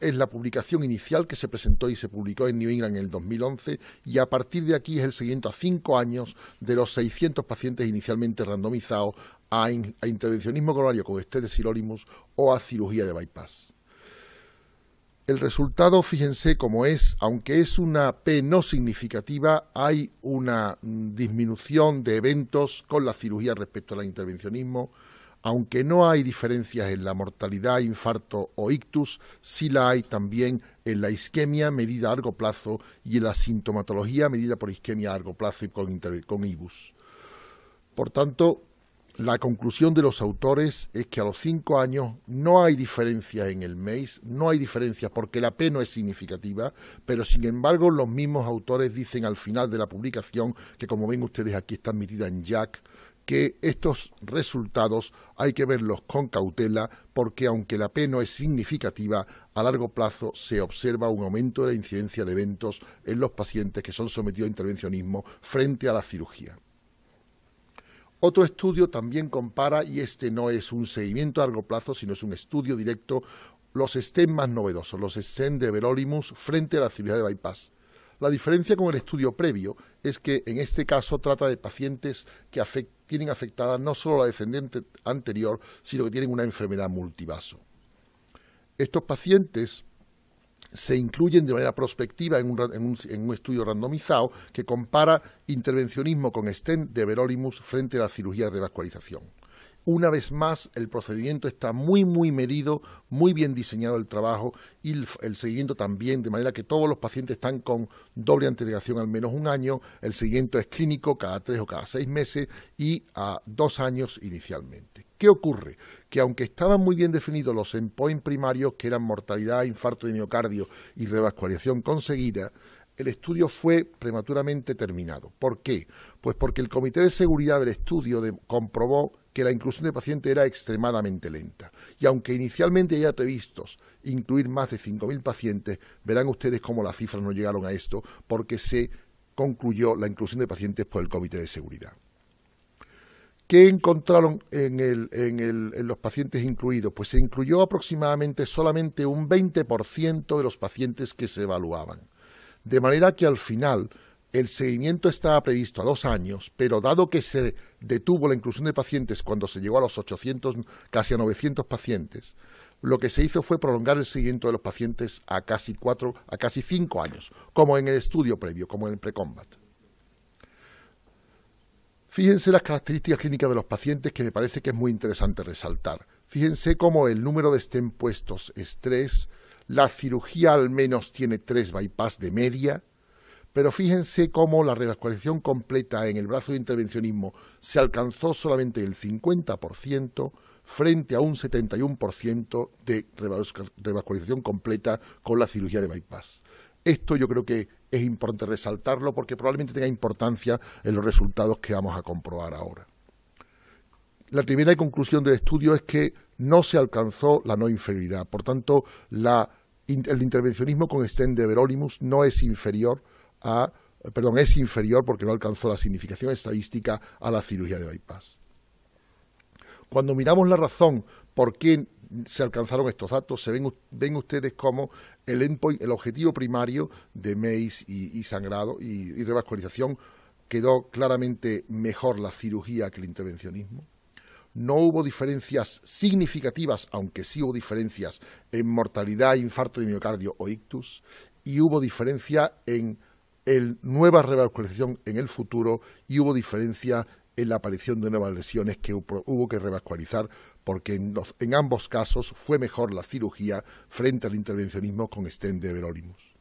es la publicación inicial que se presentó y se publicó en New England en el 2011 y a partir de aquí es el seguimiento a cinco años de los 600 pacientes inicialmente randomizados a, intervencionismo coronario con sirolimus este o a cirugía de bypass. El resultado, fíjense cómo es, aunque es una P no significativa, hay una mm, disminución de eventos con la cirugía respecto al intervencionismo, aunque no hay diferencias en la mortalidad, infarto o ictus, sí la hay también en la isquemia medida a largo plazo y en la sintomatología medida por isquemia a largo plazo y con, con IBUS. Por tanto, la conclusión de los autores es que a los cinco años no hay diferencia en el mes, no hay diferencias porque la P no es significativa, pero sin embargo los mismos autores dicen al final de la publicación, que como ven ustedes aquí está admitida en Jack, que estos resultados hay que verlos con cautela porque aunque la P no es significativa, a largo plazo se observa un aumento de la incidencia de eventos en los pacientes que son sometidos a intervencionismo frente a la cirugía. Otro estudio también compara, y este no es un seguimiento a largo plazo, sino es un estudio directo, los estén más novedosos, los estén de Verolimus frente a la cirugía de bypass. La diferencia con el estudio previo es que en este caso trata de pacientes que tienen afectada no solo la descendente anterior, sino que tienen una enfermedad multivaso. Estos pacientes se incluyen de manera prospectiva en un, estudio randomizado que compara intervencionismo con stent de Verolimus frente a la cirugía de revascularización. Una vez más, el procedimiento está muy, muy medido, muy bien diseñado el trabajo y el, seguimiento también, de manera que todos los pacientes están con doble anterioración al menos un año, el seguimiento es clínico cada tres o cada seis meses y a dos años inicialmente. ¿Qué ocurre? Que aunque estaban muy bien definidos los endpoints primarios, que eran mortalidad, infarto de miocardio y revascularización conseguida, el estudio fue prematuramente terminado. ¿Por qué? Pues porque el Comité de Seguridad del estudio comprobó que la inclusión de pacientes era extremadamente lenta. Y aunque inicialmente haya previstos incluir más de 5.000 pacientes, verán ustedes cómo las cifras no llegaron a esto, porque se concluyó la inclusión de pacientes por el Comité de Seguridad. ¿Qué encontraron en, los pacientes incluidos? Pues se incluyó aproximadamente solamente un 20% de los pacientes que se evaluaban. De manera que al final el seguimiento estaba previsto a dos años, pero dado que se detuvo la inclusión de pacientes cuando se llegó a los 800, casi a 900 pacientes, lo que se hizo fue prolongar el seguimiento de los pacientes a casi cuatro, a casi cinco años, como en el estudio previo, como en el pre Fíjense las características clínicas de los pacientes que me parece que es muy interesante resaltar. Fíjense cómo el número de estén puestos es 3, la cirugía al menos tiene 3 bypass de media, pero fíjense cómo la revascularización completa en el brazo de intervencionismo se alcanzó solamente el 50% frente a un 71% de revascularización completa con la cirugía de bypass. Esto yo creo que es importante resaltarlo porque probablemente tenga importancia en los resultados que vamos a comprobar ahora. La primera conclusión del estudio es que no se alcanzó la no inferioridad. Por tanto, el intervencionismo con Sten de Verolimus no es inferior a, perdón, es inferior porque no alcanzó la significación estadística a la cirugía de bypass. Cuando miramos la razón por qué se alcanzaron estos datos. Se ven, ustedes como el objetivo primario de MEIS y, sangrado y, revascularización quedó claramente mejor la cirugía que el intervencionismo. No hubo diferencias significativas, aunque sí hubo diferencias en mortalidad, infarto de miocardio o ictus, y hubo diferencia en el, nueva revascularización en el futuro y hubo diferencia en la aparición de nuevas lesiones que hubo que revascularizar porque en, ambos casos fue mejor la cirugía frente al intervencionismo con estén de Verolimus.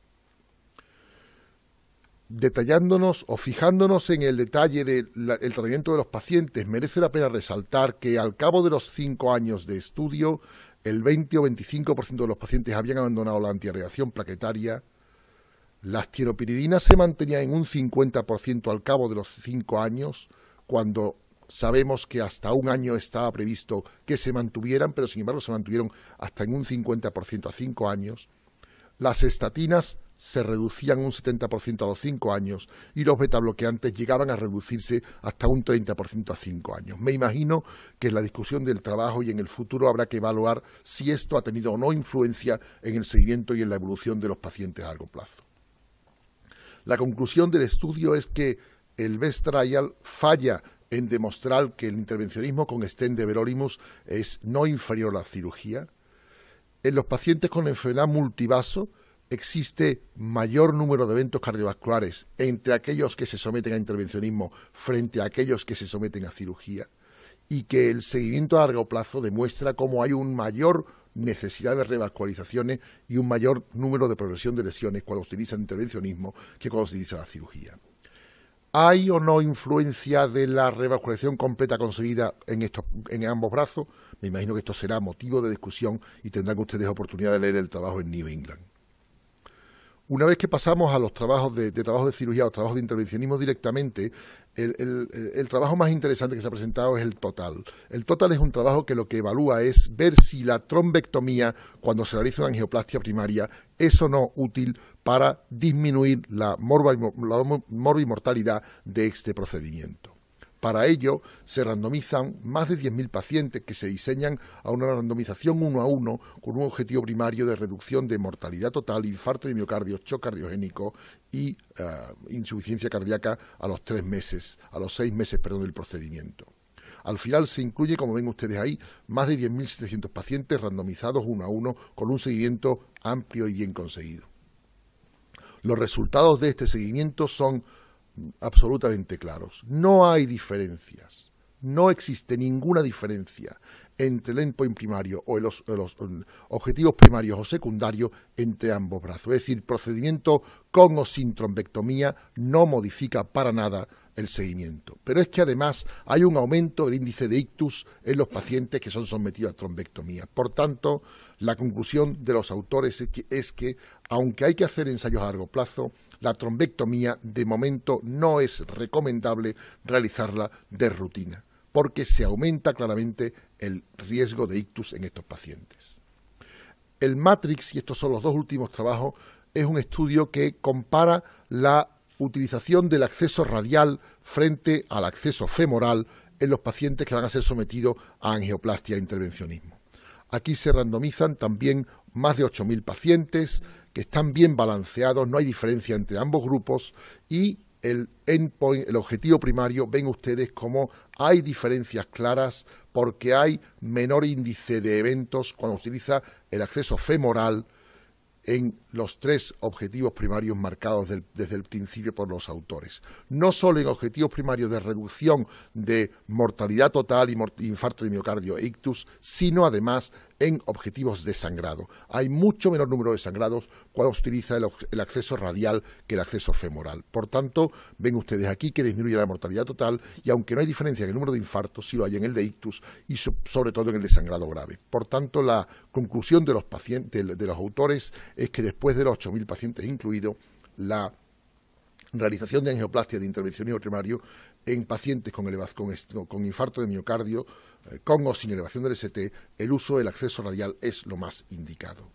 Detallándonos o fijándonos en el detalle del tratamiento de los pacientes, merece la pena resaltar que al cabo de los cinco años de estudio, el 20 o 25% de los pacientes habían abandonado la antirreacción plaquetaria, las tiropiridinas se mantenía en un 50% al cabo de los cinco años, cuando Sabemos que hasta un año estaba previsto que se mantuvieran, pero sin embargo se mantuvieron hasta en un 50% a 5 años. Las estatinas se reducían un 70% a los 5 años y los betabloqueantes llegaban a reducirse hasta un 30% a 5 años. Me imagino que en la discusión del trabajo y en el futuro habrá que evaluar si esto ha tenido o no influencia en el seguimiento y en la evolución de los pacientes a largo plazo. La conclusión del estudio es que el BEST Trial falla en demostrar que el intervencionismo con estén de verolimus es no inferior a la cirugía. En los pacientes con enfermedad multivaso existe mayor número de eventos cardiovasculares entre aquellos que se someten a intervencionismo frente a aquellos que se someten a cirugía y que el seguimiento a largo plazo demuestra cómo hay un mayor necesidad de revascularizaciones y un mayor número de progresión de lesiones cuando se utiliza el intervencionismo que cuando se utiliza la cirugía. ¿Hay o no influencia de la revascularización completa conseguida en, estos, en ambos brazos? Me imagino que esto será motivo de discusión y tendrán que ustedes oportunidad de leer el trabajo en New England. Una vez que pasamos a los trabajos de, de cirugía, o trabajos de intervencionismo directamente, el, el, trabajo más interesante que se ha presentado es el total. El total es un trabajo que lo que evalúa es ver si la trombectomía, cuando se realiza una angioplastia primaria, es o no útil para disminuir la morbimortalidad de este procedimiento. Para ello se randomizan más de 10.000 pacientes que se diseñan a una randomización uno a uno con un objetivo primario de reducción de mortalidad total, infarto de miocardio, shock cardiogénico y eh, insuficiencia cardíaca a los tres meses, a los seis meses, perdón, del procedimiento. Al final se incluye, como ven ustedes ahí, más de 10.700 pacientes randomizados uno a uno con un seguimiento amplio y bien conseguido. Los resultados de este seguimiento son absolutamente claros. No hay diferencias. No existe ninguna diferencia entre el endpoint primario o los, objetivos primarios o secundarios entre ambos brazos. Es decir, procedimiento con o sin trombectomía no modifica para nada el seguimiento. Pero es que además hay un aumento del índice de ictus en los pacientes que son sometidos a trombectomía. Por tanto, la conclusión de los autores es que aunque hay que hacer ensayos a largo plazo, la trombectomía de momento no es recomendable realizarla de rutina, porque se aumenta claramente el riesgo de ictus en estos pacientes. El Matrix, y estos son los dos últimos trabajos, es un estudio que compara la utilización del acceso radial frente al acceso femoral en los pacientes que van a ser sometidos a angioplastia e intervencionismo. Aquí se randomizan también más de 8.000 pacientes que están bien balanceados, no hay diferencia entre ambos grupos y el el objetivo primario, ven ustedes como hay diferencias claras porque hay menor índice de eventos cuando utiliza el acceso femoral en los tres objetivos primarios marcados desde el principio por los autores. No solo en objetivos primarios de reducción de mortalidad total y infarto de miocardio ictus, sino además en objetivos de sangrado. Hay mucho menor número de sangrados cuando se utiliza el, acceso radial que el acceso femoral. Por tanto, ven ustedes aquí que disminuye la mortalidad total y aunque no hay diferencia en el número de infartos, sí lo hay en el de ictus y sobre todo en el de sangrado grave. Por tanto, la conclusión de los, pacientes, de los autores es que después de los 8.000 pacientes incluidos, la realización de angioplastia de intervención primario en pacientes con, con, con infarto de miocardio, eh, con o sin elevación del ST, el uso del acceso radial es lo más indicado.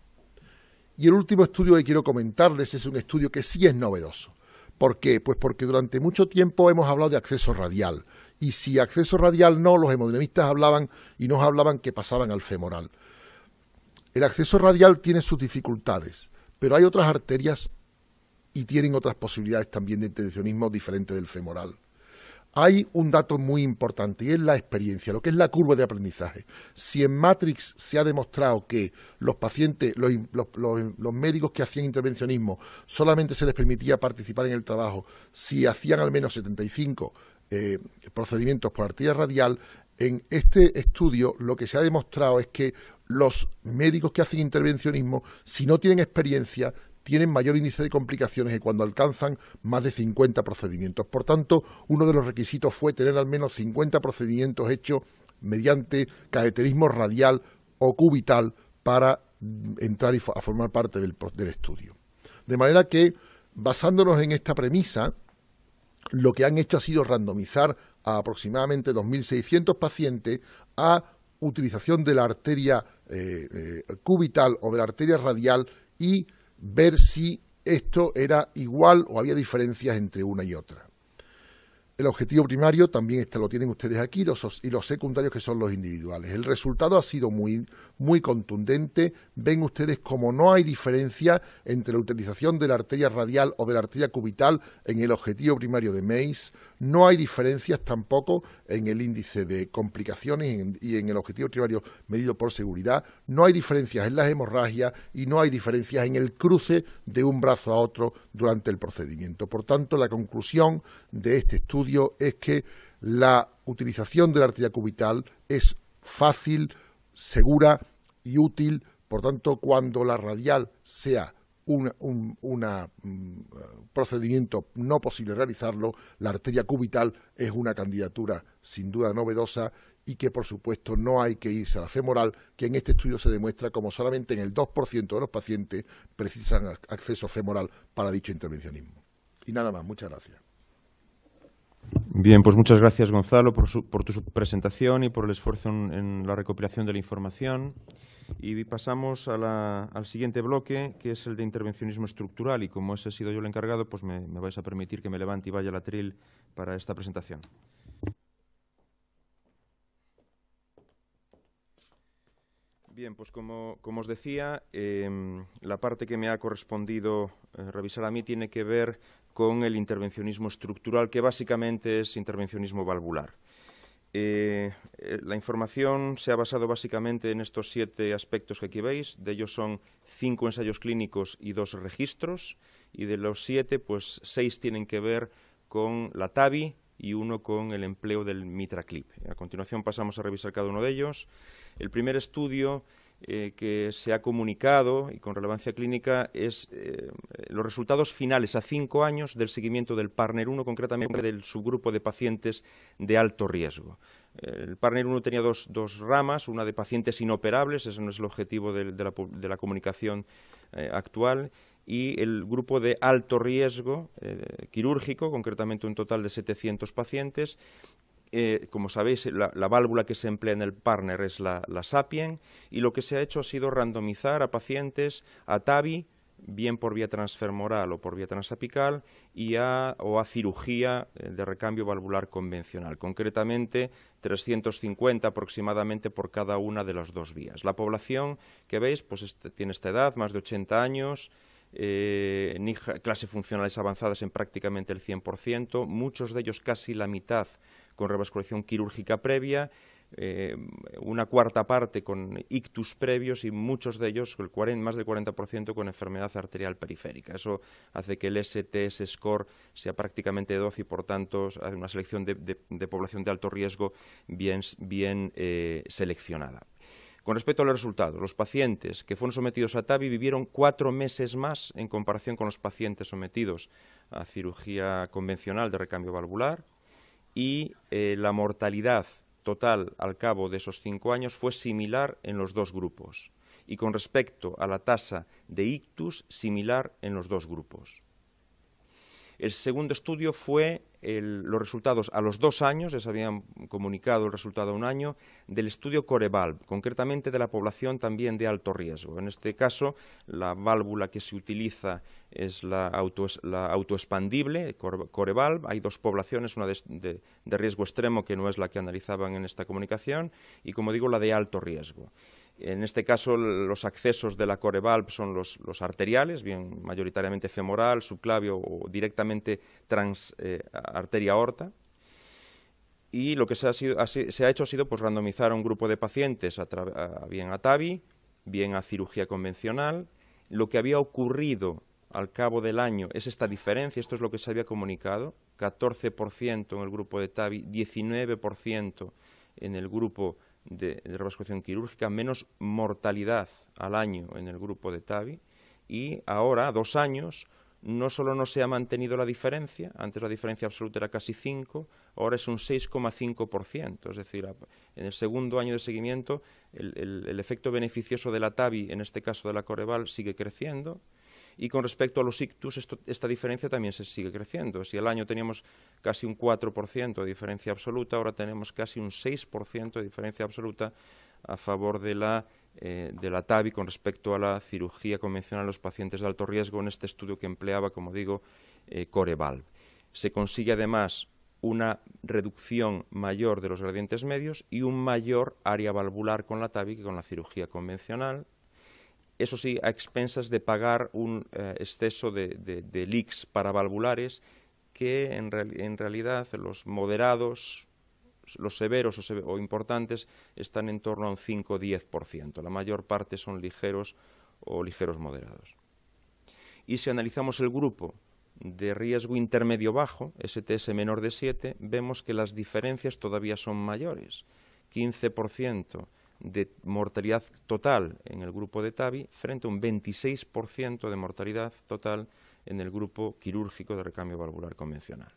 Y el último estudio que quiero comentarles es un estudio que sí es novedoso. ¿Por qué? Pues porque durante mucho tiempo hemos hablado de acceso radial. Y si acceso radial no, los hemodinamistas hablaban y nos hablaban que pasaban al femoral. El acceso radial tiene sus dificultades, pero hay otras arterias y tienen otras posibilidades también de intencionismo diferente del femoral hay un dato muy importante y es la experiencia, lo que es la curva de aprendizaje. Si en Matrix se ha demostrado que los pacientes, los, médicos que hacían intervencionismo solamente se les permitía participar en el trabajo si hacían al menos 75 eh, procedimientos por arteria radial, en este estudio lo que se ha demostrado es que los médicos que hacen intervencionismo, si no tienen experiencia, tienen mayor índice de complicaciones que cuando alcanzan más de 50 procedimientos. Por tanto, uno de los requisitos fue tener al menos 50 procedimientos hechos mediante cateterismo radial o cubital para mm, entrar y a formar parte del, estudio. De manera que, basándonos en esta premisa, lo que han hecho ha sido randomizar a aproximadamente 2.600 pacientes a utilización de la arteria eh, eh, cubital o de la arteria radial y ver si esto era igual o había diferencias entre una y otra. El objetivo primario también este, lo tienen ustedes aquí los, y los secundarios que son los individuales. El resultado ha sido muy, muy contundente. Ven ustedes como no hay diferencia entre la utilización de la arteria radial o de la arteria cubital en el objetivo primario de Mace no hay diferencias tampoco en el índice de complicaciones y en el objetivo primario medido por seguridad. No hay diferencias en las hemorragias y no hay diferencias en el cruce de un brazo a otro durante el procedimiento. Por tanto, la conclusión de este estudio es que la utilización de la arteria cubital es fácil, segura y útil. Por tanto, cuando la radial sea un, mm, procedimiento no posible realizarlo, la arteria cubital es una candidatura sin duda novedosa y que por supuesto no hay que irse a la femoral, que en este estudio se demuestra como solamente en el 2% de los pacientes precisan acceso femoral para dicho intervencionismo. Y nada más, muchas gracias. Bien, pues muchas gracias Gonzalo por, tu presentación y por el esfuerzo en, la recopilación de la información. Y pasamos al siguiente bloque, que es el de intervencionismo estructural. Y como ese ha sido yo el encargado, pues me, vais a permitir que me levante y vaya al atril para esta presentación. Bien, pues como, os decía, em, la parte que me ha correspondido eh, revisar a mí tiene que ver con el intervencionismo estructural, que básicamente es intervencionismo valvular. Eh, eh, la información se ha basado básicamente en estos siete aspectos que aquí veis. De ellos son cinco ensayos clínicos y dos registros. Y de los siete, pues seis tienen que ver con la TAVI y uno con el empleo del MitraClip. A continuación pasamos a revisar cada uno de ellos. El primer estudio eh, que se ha comunicado y con relevancia clínica es eh, los resultados finales a cinco años del seguimiento del Partner 1, concretamente del subgrupo de pacientes de alto riesgo. Eh, el Partner 1 tenía dos, ramas, una de pacientes inoperables, ese no es el objetivo de, la, comunicación actual, y el grupo de alto riesgo quirúrgico, concretamente un total de 700 pacientes, eh, como sabéis, la, válvula que se emplea en el partner es la, Sapien y lo que se ha hecho ha sido randomizar a pacientes a TAVI, bien por vía transfermoral o por vía transapical, y a, o a cirugía eh, de recambio valvular convencional, concretamente 350 aproximadamente por cada una de las dos vías. La población que veis pues, este, tiene esta edad, más de 80 años, eh, clase clases funcionales avanzadas en prácticamente el 100%, muchos de ellos casi la mitad con revascularización quirúrgica previa, eh, una cuarta parte con ictus previos y muchos de ellos, el 40, más del 40% con enfermedad arterial periférica. Eso hace que el STS score sea prácticamente 12 y por tanto hay una selección de, población de alto riesgo bien, eh, seleccionada. Con respecto a los resultados, los pacientes que fueron sometidos a TAVI vivieron cuatro meses más en comparación con los pacientes sometidos a cirugía convencional de recambio valvular, y eh, la mortalidad total al cabo de esos cinco años fue similar en los dos grupos y con respecto a la tasa de ictus similar en los dos grupos. El segundo estudio fue los resultados a los dos años, les habían comunicado el resultado a un año, del estudio Coreval, concretamente de la población también de alto riesgo. En este caso, la válvula que se utiliza es la, autoexpandible, Coreval. Hay dos poblaciones, una de riesgo extremo, que no es la que analizaban en esta comunicación, y como digo, la de alto riesgo. En este caso, los accesos de la corevalp son los, arteriales, bien mayoritariamente femoral, subclavio o directamente transarteria eh, aorta. Y lo que se ha, hecho ha sido pues, randomizar a un grupo de pacientes bien a TAVI, bien a cirugía convencional. Lo que había ocurrido al cabo del año es esta diferencia, esto es lo que se había comunicado, 14% en el grupo de TAVI, 19% en el grupo de, de quirúrgica, menos mortalidad al año en el grupo de TAVI y ahora, dos años, no solo no se ha mantenido la diferencia, antes la diferencia absoluta era casi 5, ahora es un 6,5%, es decir, en el segundo año de seguimiento el, el, el, efecto beneficioso de la TAVI, en este caso de la Coreval, sigue creciendo, y con respecto a los ictus, esta diferencia también se sigue creciendo. Si el año teníamos casi un 4% de diferencia absoluta, ahora tenemos casi un 6% de diferencia absoluta a favor eh, de la, TAVI con respecto a la cirugía convencional en los pacientes de alto riesgo en este estudio que empleaba, como digo, eh, Coreval. Se consigue además una reducción mayor de los gradientes medios y un mayor área valvular con la TAVI que con la cirugía convencional, eso sí, a expensas de pagar un eh, exceso de, leaks para valvulares, que en, realidad los moderados, los severos o, o, importantes están en torno a un 5-10%. La mayor parte son ligeros o ligeros moderados. Y si analizamos el grupo de riesgo intermedio bajo, STS menor de 7, vemos que las diferencias todavía son mayores, 15% de mortalidad total en el grupo de TAVI frente a un 26% de mortalidad total en el grupo quirúrgico de recambio valvular convencional.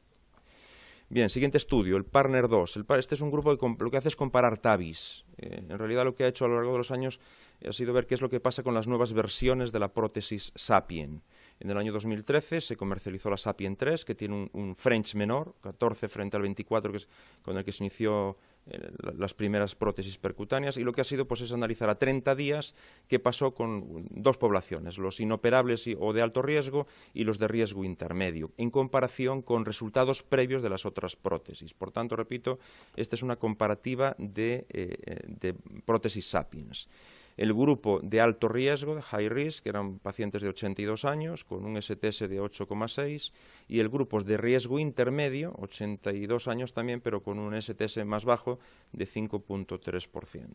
Bien, siguiente estudio, el Partner 2. este es un grupo que lo que hace es comparar TAVIs. Eh, en realidad lo que ha hecho a lo largo de los años ha sido ver qué es lo que pasa con las nuevas versiones de la prótesis Sapien. En el año 2013 se comercializó la Sapien 3, que tiene un, French menor, 14 frente al 24, que es con el que se inició eh, las primeras prótesis percutáneas y lo que ha sido pues es analizar a 30 días qué pasó con dos poblaciones, los inoperables o de alto riesgo y los de riesgo intermedio, en comparación con resultados previos de las otras prótesis. Por tanto, repito, esta es una comparativa de eh, eh, prótesis sapiens el grupo de alto riesgo, de high risk, que eran pacientes de 82 años con un STS de 8,6, y el grupo de riesgo intermedio, 82 años también, pero con un STS más bajo de 5,3%.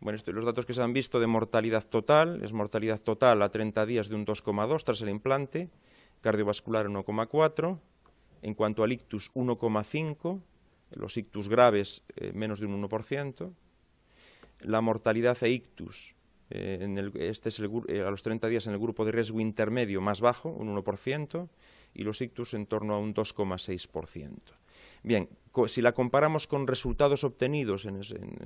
Bueno, esto, los datos que se han visto de mortalidad total, es mortalidad total a 30 días de un 2,2 tras el implante, cardiovascular 1,4, en cuanto al ictus 1,5, los ictus graves eh, menos de un 1%, la mortalidad e ictus, eh, este es eh, a los 30 días en el grupo de riesgo intermedio más bajo, un 1%, y los ictus en torno a un 2,6%. Bien, si la comparamos con resultados obtenidos en,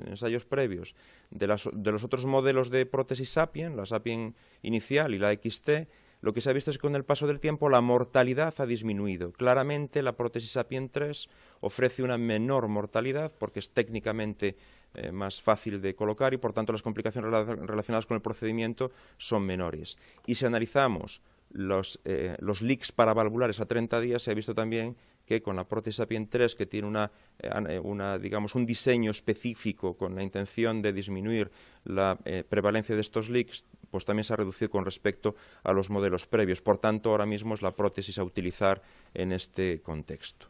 ensayos previos de, de, los otros modelos de prótesis sapien, la sapien inicial y la XT, lo que se ha visto es que con el paso del tiempo la mortalidad ha disminuido. Claramente la prótesis sapien 3 ofrece una menor mortalidad porque es técnicamente eh, más fácil de colocar y por tanto las complicaciones relacionadas con el procedimiento son menores. Y si analizamos los, eh, leaks para leaks a 30 días, se ha visto también que con la prótesis Sapien 3, que tiene eh, una, digamos, un diseño específico con la intención de disminuir la prevalencia de estos leaks, pues también se ha reducido con respecto a los modelos previos. Por tanto, ahora mismo es la prótesis a utilizar en este contexto.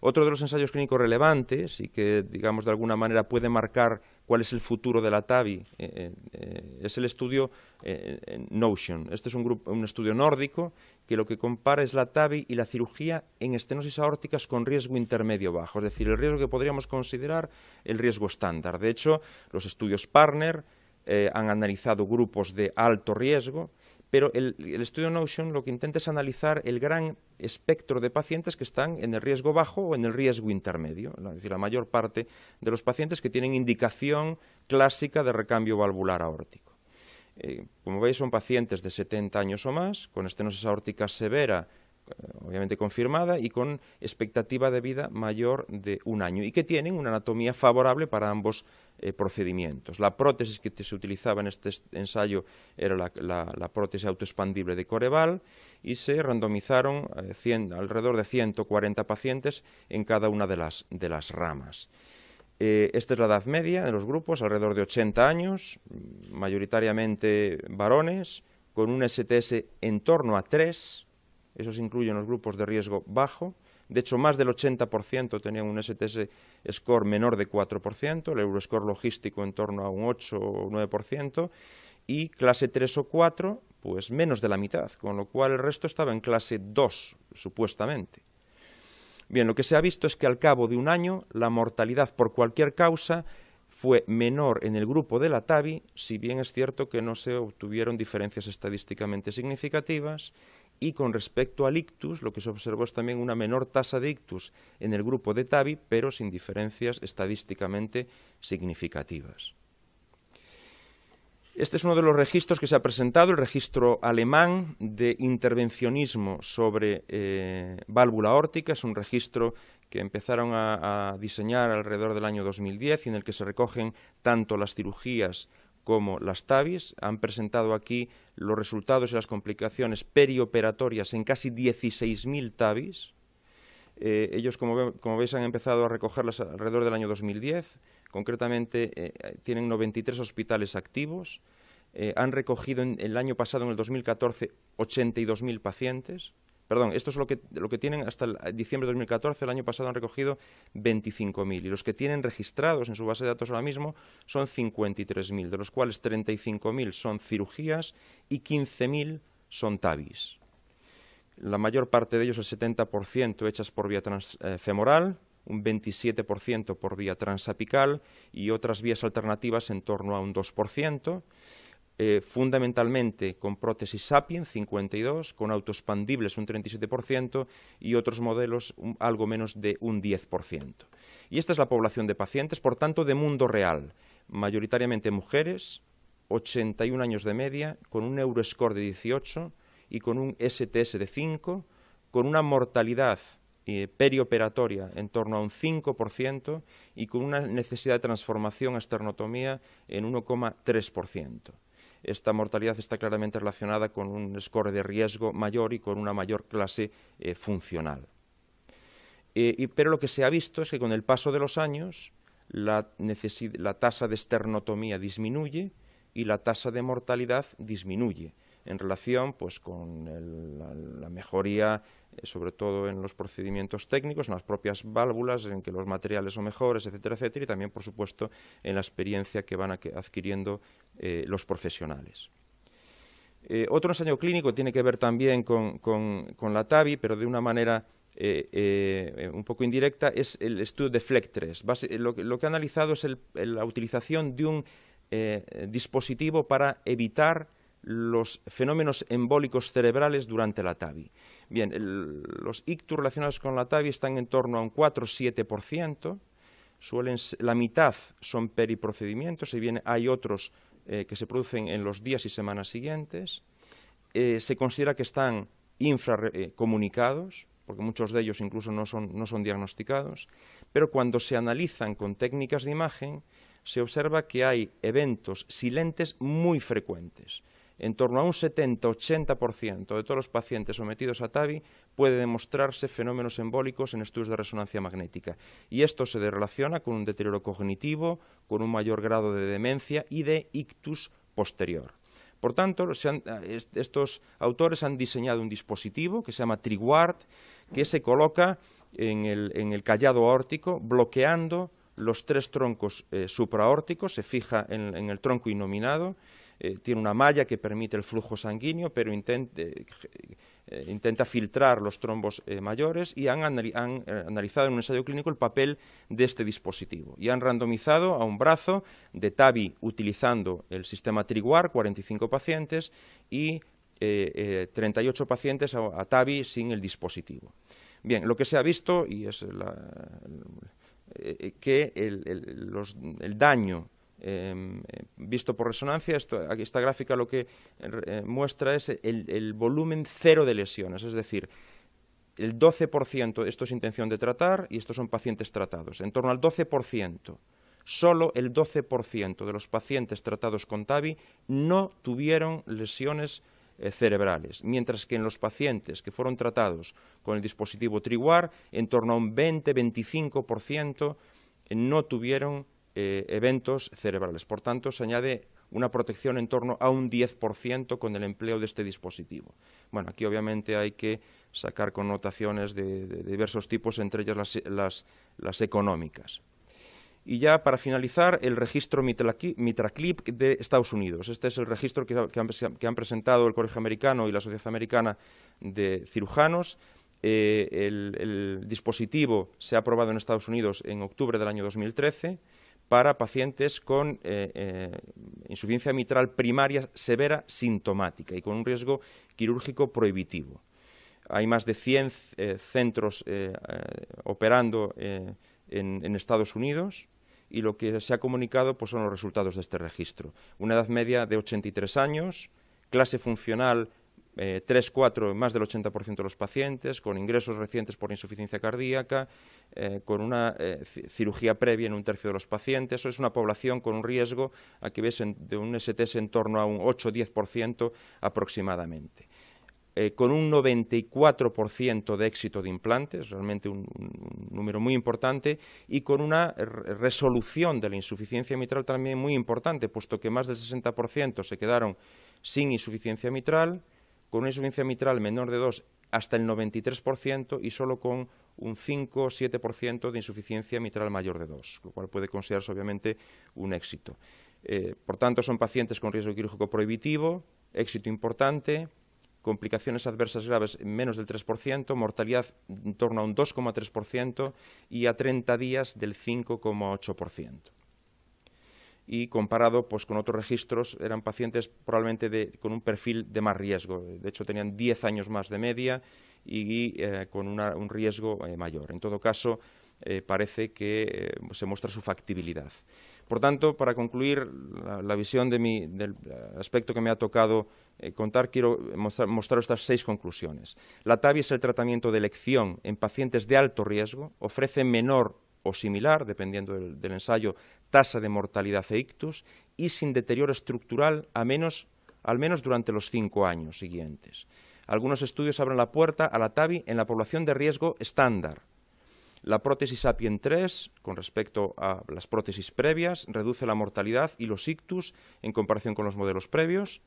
Otro de los ensayos clínicos relevantes y que, digamos, de alguna manera puede marcar cuál es el futuro de la TAVI eh, eh, es el estudio eh, Notion. Este es un, un estudio nórdico que lo que compara es la TAVI y la cirugía en estenosis aórticas con riesgo intermedio bajo, es decir, el riesgo que podríamos considerar el riesgo estándar. De hecho, los estudios Partner han analizado grupos de alto riesgo, pero el, estudio Notion lo que intenta es analizar el gran espectro de pacientes que están en el riesgo bajo o en el riesgo intermedio, es decir, la mayor parte de los pacientes que tienen indicación clásica de recambio valvular aórtico. Eh, como veis, son pacientes de 70 años o más, con estenosis aórtica severa obviamente confirmada y con expectativa de vida mayor de un año y que tienen una anatomía favorable para ambos eh, procedimientos. La prótesis que se utilizaba en este ensayo era la, prótesis autoexpandible de Coreval y se randomizaron eh, alrededor de 140 pacientes en cada una de las, ramas. Eh, esta es la edad media de los grupos, alrededor de 80 años, mayoritariamente varones, con un STS en torno a 3, esos incluyen los grupos de riesgo bajo, de hecho, más del 80% tenían un STS score menor de 4%, el Euroscore logístico en torno a un 8 o 9%, y clase 3 o 4, pues menos de la mitad, con lo cual el resto estaba en clase 2, supuestamente. Bien, lo que se ha visto es que al cabo de un año la mortalidad por cualquier causa fue menor en el grupo de la TAVI, si bien es cierto que no se obtuvieron diferencias estadísticamente significativas, y con respecto al ictus, lo que se observó es también una menor tasa de ictus en el grupo de TAVI, pero sin diferencias estadísticamente significativas. Este es uno de los registros que se ha presentado, el registro alemán de intervencionismo sobre eh, válvula órtica. Es un registro que empezaron a, a diseñar alrededor del año 2010 y en el que se recogen tanto las cirugías como las TAVIS han presentado aquí los resultados y las complicaciones perioperatorias en casi 16.000 TAVIS. Eh, ellos, como, veis, han empezado a recogerlas alrededor del año 2010. Concretamente, eh, eh, tienen 93 hospitales activos. han recogido en, el año pasado, en el 2014, 82.000 pacientes. Perdón, esto es lo que, lo que tienen hasta diciembre de 2014, el año pasado han recogido 25.000 y los que tienen registrados en su base de datos ahora mismo son 53.000, de los cuales 35.000 son cirugías y 15.000 son tabis. La mayor parte de ellos, el 70%, hechas por vía femoral, un 27% por vía transapical y otras vías alternativas en torno a un 2%. Eh, fundamentalmente con prótesis Sapien, 52, con autoexpandibles un 37% y otros modelos algo menos de un 10%. Y esta es la población de pacientes, por tanto, de mundo real, mayoritariamente mujeres, 81 años de media, con un Euroscore de 18 y con un STS de 5, con una mortalidad eh, perioperatoria en torno a un 5% y con una necesidad de transformación a esternotomía en 1,3% esta mortalidad está claramente relacionada con un score de riesgo mayor y con una mayor clase eh, funcional. Eh, pero lo que se ha visto es que con el paso de los años la, la tasa de esternotomía disminuye y la tasa de mortalidad disminuye en relación pues, con la, mejoría, eh, sobre todo en los procedimientos técnicos, en las propias válvulas, en que los materiales son mejores, etcétera, etcétera, y también, por supuesto, en la experiencia que van adquiriendo eh, los profesionales. Eh, otro ensayo clínico tiene que ver también con, la TAVI, pero de una manera un poco indirecta, es el estudio de FLEC3. lo, que ha analizado es la utilización de un dispositivo para evitar los fenómenos embólicos cerebrales durante la TAVI. Bien, los ictus relacionados con la TAVI están en torno a un 4-7%, la mitad son periprocedimientos, y bien hay otros eh, que se producen en los días y semanas siguientes. Eh, se considera que están infracomunicados, eh, porque muchos de ellos incluso no son, no son diagnosticados, pero cuando se analizan con técnicas de imagen, se observa que hay eventos silentes muy frecuentes en torno a un 70-80% de todos los pacientes sometidos a TAVI puede demostrarse fenómenos embólicos en estudios de resonancia magnética. Y esto se relaciona con un deterioro cognitivo, con un mayor grado de demencia y de ictus posterior. Por tanto, estos autores han diseñado un dispositivo que se llama Triguard, que se coloca en el, callado aórtico, bloqueando los tres troncos eh, supraórticos, se fija en, el tronco inominado, eh, tiene una malla que permite el flujo sanguíneo, pero eh, eh, intenta filtrar los trombos mayores y han, analizado en un ensayo clínico el papel de este dispositivo. Y han randomizado a un brazo de TAVI utilizando el sistema Triguar, 45 pacientes, y 38 pacientes a, TAVI sin el dispositivo. Bien, lo que se ha visto, y es que el daño Em, eh, visto por resonancia, esta gráfica lo que eh, muestra es el, volumen cero de lesiones, es decir, el 12%, esto es intención de tratar y estos son pacientes tratados, en torno al 12%. Solo el 12% de los pacientes tratados con TAVI no tuvieron lesiones eh, cerebrales, mientras que en los pacientes que fueron tratados con el dispositivo Triguar, en torno a un 20-25% no tuvieron eh, eventos cerebrales. Por tanto, se añade una protección en torno a un 10% con el empleo de este dispositivo. Bueno, aquí obviamente hay que sacar connotaciones de, diversos tipos, entre ellas las, económicas. Y ya para finalizar, el registro MitraClip de Estados Unidos. Este es el registro que, han, presentado el Colegio Americano y la Sociedad Americana de Cirujanos. Eh, el, el dispositivo se ha aprobado en Estados Unidos en octubre del año 2013 para pacientes con eh, eh, insuficiencia mitral primaria severa sintomática y con un riesgo quirúrgico prohibitivo. Hay más de 100 eh, centros operando en, en, Estados Unidos y lo que se ha comunicado pues, son los resultados de este registro. Una edad media de 83 años, clase funcional 3-4 eh, más del 80% de los pacientes, con ingresos recientes por insuficiencia cardíaca, eh, con una eh, cirugía previa en un tercio de los pacientes. Eso es una población con un riesgo, a que de un STS en torno a un 8-10% aproximadamente. con un 94% de éxito de implantes, realmente un, número muy importante, y con una resolución de la insuficiencia mitral también muy importante, puesto que más del 60% se quedaron sin insuficiencia mitral, con una insuficiencia mitral menor de 2 hasta el 93% y solo con un 5 o 7% de insuficiencia mitral mayor de 2, lo cual puede considerarse obviamente un éxito. Eh, por tanto, son pacientes con riesgo quirúrgico prohibitivo, éxito importante, complicaciones adversas graves menos del 3%, mortalidad en torno a un 2,3% y a 30 días del 5,8% y comparado pues, con otros registros eran pacientes probablemente con un perfil de más riesgo. De hecho, tenían 10 años más de media y, eh, con un riesgo eh, mayor. En todo caso, eh, parece que se muestra su factibilidad. Por tanto, para concluir la, visión de del aspecto que me ha tocado contar, quiero mostrar, estas seis conclusiones. La TAVI es el tratamiento de elección en pacientes de alto riesgo, ofrece menor o similar, dependiendo del, ensayo, tasa de mortalidad e ictus y sin deterioro estructural al menos durante los cinco años siguientes. Algunos estudios abren la puerta a la TAVI en la población de riesgo estándar. La prótesis Sapien 3, con respecto a las prótesis previas, reduce la mortalidad y los ictus en comparación con los modelos previos.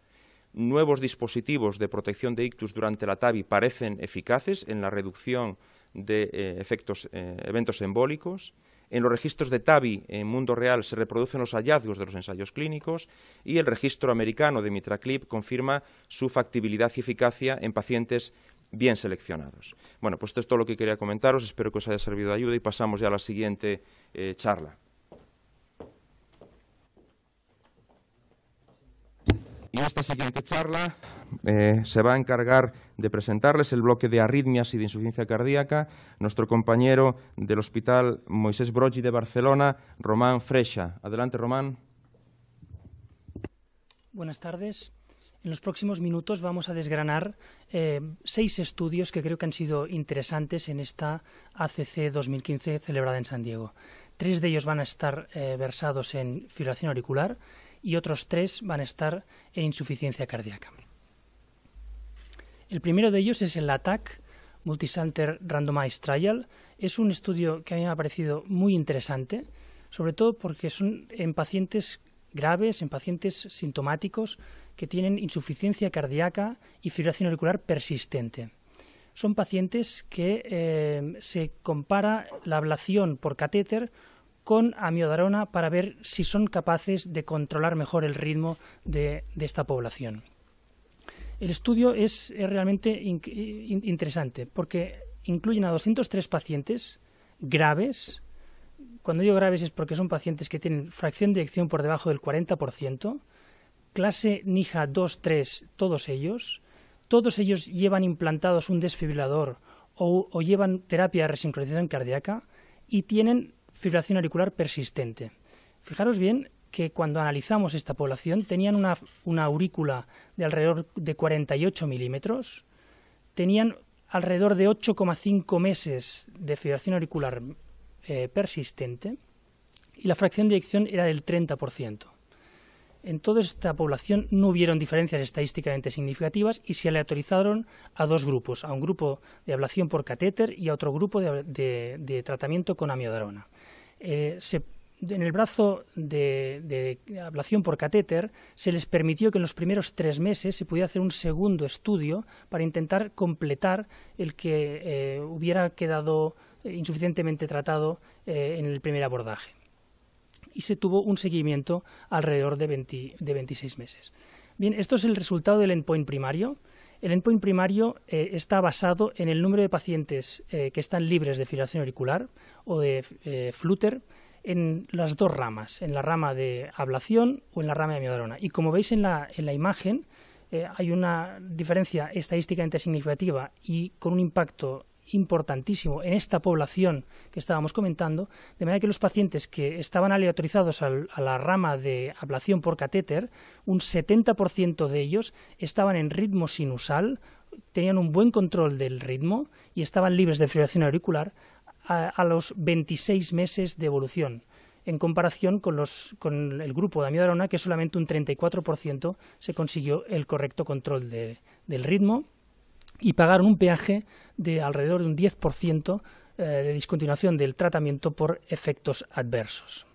Nuevos dispositivos de protección de ictus durante la TAVI parecen eficaces en la reducción de eh, eh, eventos embólicos. En los registros de TAVI en mundo real se reproducen los hallazgos de los ensayos clínicos y el registro americano de Mitraclip confirma su factibilidad y eficacia en pacientes bien seleccionados. Bueno, pues esto es todo lo que quería comentaros. Espero que os haya servido de ayuda y pasamos ya a la siguiente eh, charla. Y esta siguiente charla eh, se va a encargar de presentarles el bloque de arritmias y de insuficiencia cardíaca, nuestro compañero del Hospital Moisés Brogi de Barcelona, Román Frecha. Adelante, Román. Buenas tardes. En los próximos minutos vamos a desgranar eh, seis estudios que creo que han sido interesantes en esta ACC 2015 celebrada en San Diego. Tres de ellos van a estar eh, versados en fibrilación auricular y otros tres van a estar en insuficiencia cardíaca. El primero de ellos es el ATAC, Multicenter Randomized Trial. Es un estudio que a mí me ha parecido muy interesante, sobre todo porque son en pacientes graves, en pacientes sintomáticos que tienen insuficiencia cardíaca y fibrilación auricular persistente. Son pacientes que eh, se compara la ablación por catéter con amiodarona para ver si son capaces de controlar mejor el ritmo de esta población. El estudio es, realmente interesante porque incluyen a 203 pacientes graves. Cuando digo graves es porque son pacientes que tienen fracción de eyección por debajo del 40%, clase NIJA 2-3, todos ellos. Todos ellos llevan implantados un desfibrilador o, llevan terapia de resincronización cardíaca y tienen fibrilación auricular persistente. Fijaros bien que cuando analizamos esta población tenían una, aurícula de alrededor de 48 milímetros, tenían alrededor de 8,5 meses de fibración auricular eh, persistente y la fracción de eyección era del 30%. En toda esta población no hubieron diferencias estadísticamente significativas y se aleatorizaron a dos grupos, a un grupo de ablación por catéter y a otro grupo de, tratamiento con amiodarona. Eh, en el brazo de, ablación por catéter se les permitió que en los primeros tres meses se pudiera hacer un segundo estudio para intentar completar el que eh, hubiera quedado eh, insuficientemente tratado eh, en el primer abordaje. Y se tuvo un seguimiento alrededor de, 26 meses. Bien, esto es el resultado del endpoint primario. El endpoint primario está basado en el número de pacientes que están libres de fibrilación auricular o de flúter. flutter en las dos ramas, en la rama de ablación o en la rama de amiodarona. Y como veis en la, en la imagen, eh, hay una diferencia estadísticamente significativa y con un impacto importantísimo en esta población que estábamos comentando, de manera que los pacientes que estaban aleatorizados a la rama de ablación por catéter, un 70% de ellos estaban en ritmo sinusal, tenían un buen control del ritmo y estaban libres de fibrilación auricular, a, los 26 meses de evolución en comparación con, los, con el grupo de amiodarona, que solamente un 34% se consiguió el correcto control del ritmo y pagaron un peaje de alrededor de un 10% eh, de discontinuación del tratamiento por efectos adversos.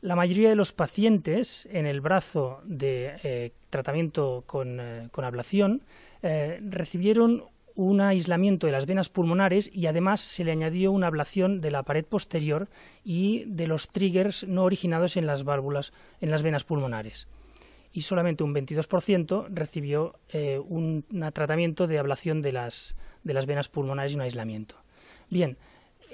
La mayoría de los pacientes en el brazo de eh, tratamiento con, eh, ablación recibieron un aislamiento de las venas pulmonares y además se le añadió una ablación de la pared posterior y de los triggers no originados en las válvulas, en las venas pulmonares. Y solamente un 22% recibió eh, un, tratamiento de ablación de las, de las venas pulmonares y un aislamiento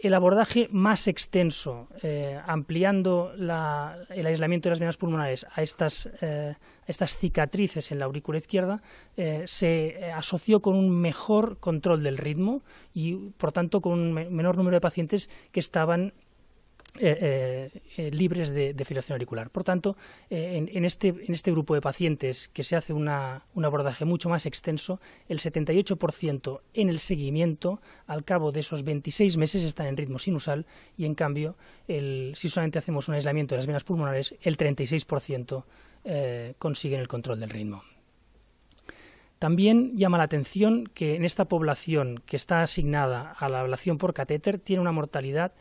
el abordaje más extenso, eh, ampliando el aislamiento de las venas pulmonares eh, a estas, cicatrices en la aurícula izquierda, eh, se asoció con un mejor control del ritmo y, por tanto, con un menor número de pacientes que estaban eh, eh, eh, libres de, de, filación auricular. Por tanto, este, en, este, grupo de pacientes que se hace un abordaje mucho más extenso, el 78% en el seguimiento, al cabo de esos 26 meses, están en ritmo sinusal y, en cambio, si solamente hacemos un aislamiento de las venas pulmonares, el 36% consiguen el control del ritmo. También llama la atención que en esta población que está asignada a la ablación por catéter tiene una mortalidad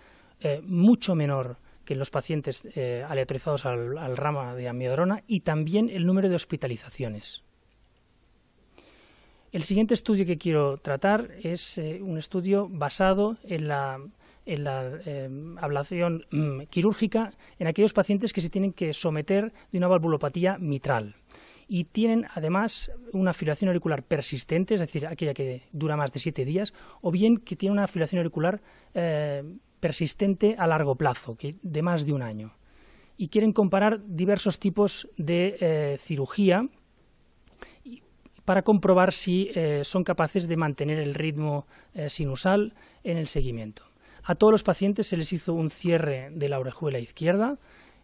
eh, mucho menor que en los pacientes eh, aleatorizados al, rama de amiodarona y también el número de hospitalizaciones. El siguiente estudio que quiero tratar es eh, un estudio basado en la, ablación mm, quirúrgica en aquellos pacientes que se tienen que someter de una valvulopatía mitral y tienen además una afiliación auricular persistente, es decir, aquella que dura más de siete días, o bien que tiene una afiliación auricular persistente a largo plazo, que de más de un año. Y quieren comparar diversos tipos de eh, cirugía para comprobar si eh, son capaces de mantener el ritmo eh, sinusal en el seguimiento. A todos los pacientes se les hizo un cierre de la orejuela izquierda.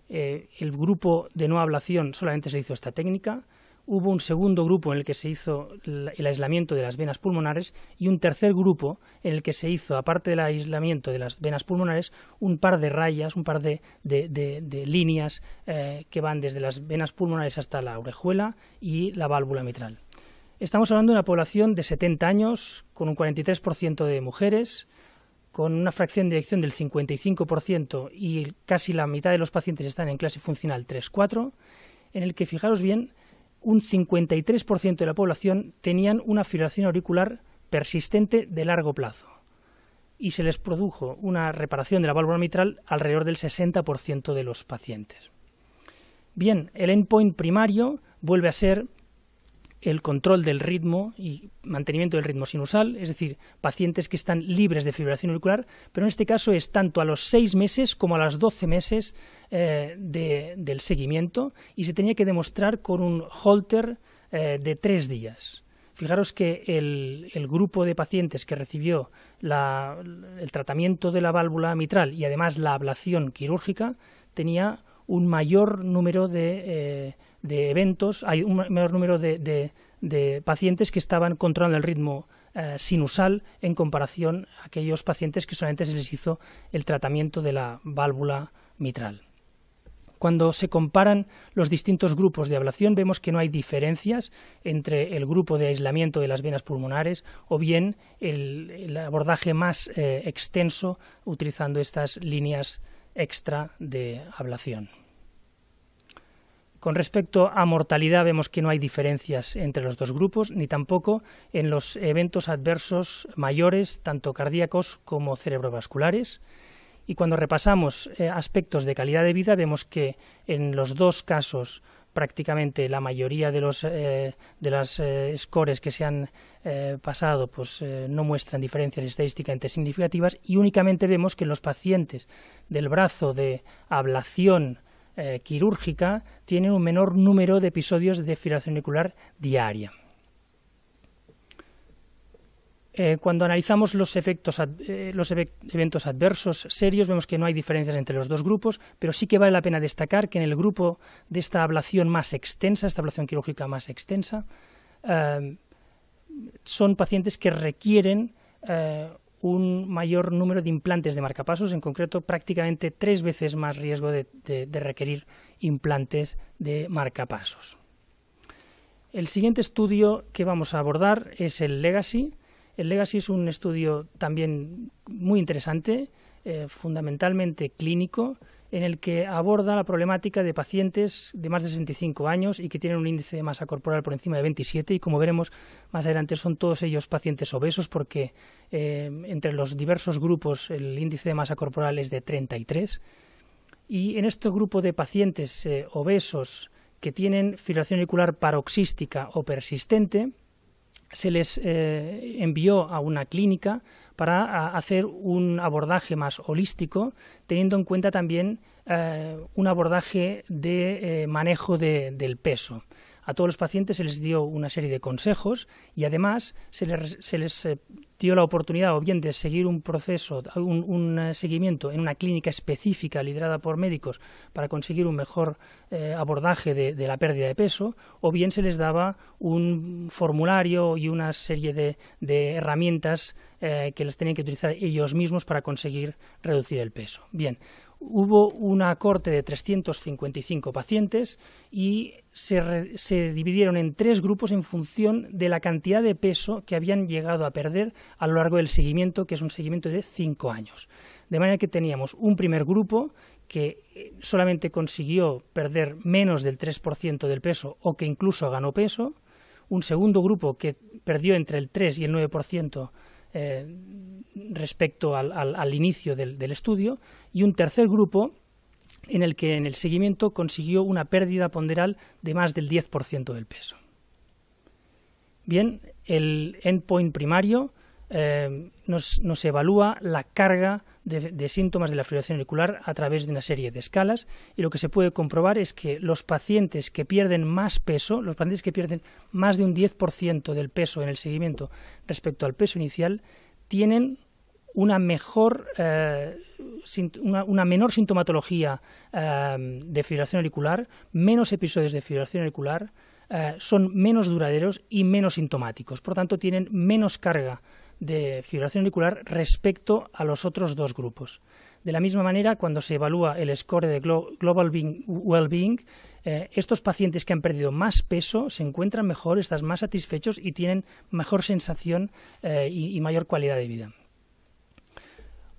el grupo de no ablación solamente se hizo esta técnica hubo un segundo grupo en el que se hizo el aislamiento de las venas pulmonares y un tercer grupo en el que se hizo, aparte del aislamiento de las venas pulmonares, un par de rayas, un par de, líneas eh, que van desde las venas pulmonares hasta la orejuela y la válvula mitral. Estamos hablando de una población de 70 años, con un 43% de mujeres, con una fracción de eyección del 55% y casi la mitad de los pacientes están en clase funcional 3-4, en el que, fijaros bien, un 53% de la población tenían una fibración auricular persistente de largo plazo y se les produjo una reparación de la válvula mitral alrededor del 60% de los pacientes. Bien, el endpoint primario vuelve a ser el control del ritmo y mantenimiento del ritmo sinusal, es decir, pacientes que están libres de fibrilación auricular, pero en este caso es tanto a los seis meses como a los doce meses eh, de, del seguimiento y se tenía que demostrar con un holter eh, de tres días. Fijaros que el, el, grupo de pacientes que recibió la, el tratamiento de la válvula mitral y además la ablación quirúrgica tenía un mayor número eh, de, eventos, hay un mayor número de, pacientes que estaban controlando el ritmo eh, sinusal en comparación a aquellos pacientes que solamente se les hizo el tratamiento de la válvula mitral. Cuando se comparan los distintos grupos de ablación, vemos que no hay diferencias entre el grupo de aislamiento de las venas pulmonares o bien el, abordaje más eh, extenso utilizando estas líneas extra de ablación. Con respecto a mortalidad vemos que no hay diferencias entre los dos grupos, ni tampoco en los eventos adversos mayores, tanto cardíacos como cerebrovasculares. Y cuando repasamos eh, aspectos de calidad de vida, vemos que en los dos casos prácticamente la mayoría de, los, eh, de las eh, scores que se han eh, pasado pues, no muestran diferencias estadísticamente significativas y únicamente vemos que los pacientes del brazo de ablación quirúrgica tienen un menor número de episodios de fibrilación auricular diaria. Eh, cuando analizamos los, efectos, eh, los eventos adversos serios, vemos que no hay diferencias entre los dos grupos, pero sí que vale la pena destacar que en el grupo de esta ablación más extensa, esta ablación quirúrgica más extensa, eh, son pacientes que requieren un mayor número de implantes de marcapasos, en concreto prácticamente tres veces más riesgo de requerir implantes de marcapasos. El siguiente estudio que vamos a abordar es el Legacy, el Legacy es un estudio también muy interesante, eh, fundamentalmente clínico, en el que aborda la problemática de pacientes de más de 65 años y que tienen un índice de masa corporal por encima de 27 y como veremos más adelante son todos ellos pacientes obesos porque eh, entre los diversos grupos el índice de masa corporal es de 33 y en este grupo de pacientes eh, obesos que tienen fibrilación auricular paroxística o persistente se les eh, envió a una clínica para hacer un abordaje más holístico, teniendo en cuenta también eh, un abordaje de eh, manejo del peso. A todos los pacientes se les dio una serie de consejos y además se les, eh, dio la oportunidad o bien de seguir un proceso, un, eh, seguimiento en una clínica específica liderada por médicos para conseguir un mejor eh, abordaje de, la pérdida de peso, o bien se les daba un formulario y una serie de, herramientas que les tenían que utilizar ellos mismos para conseguir reducir el peso. Bien, hubo una corte de 355 pacientes y se, se, dividieron en tres grupos en función de la cantidad de peso que habían llegado a perder a lo largo del seguimiento, que es un seguimiento de cinco años. De manera que teníamos un primer grupo que eh, solamente consiguió perder menos del 3% del peso o que incluso ganó peso, un segundo grupo que perdió entre el 3 y el 9% eh, respecto al, inicio del, estudio, y un tercer grupo en el que en el seguimiento consiguió una pérdida ponderal de más del 10% del peso. Bien, el endpoint primario eh, nos evalúa la carga de, síntomas de la fibrilación auricular a través de una serie de escalas y lo que se puede comprobar es que los pacientes que pierden más peso, los pacientes que pierden más de un 10% del peso en el seguimiento respecto al peso inicial, tienen una mejor eh, una, menor sintomatología eh, de fibrilación auricular, menos episodios de fibrilación auricular, eh, son menos duraderos y menos sintomáticos. Por tanto, tienen menos carga de fibrilación auricular respecto a los otros dos grupos. De la misma manera, cuando se evalúa el score de Global Wellbeing, being eh, estos pacientes que han perdido más peso se encuentran mejor, están más satisfechos y tienen mejor sensación eh, y, mayor calidad de vida.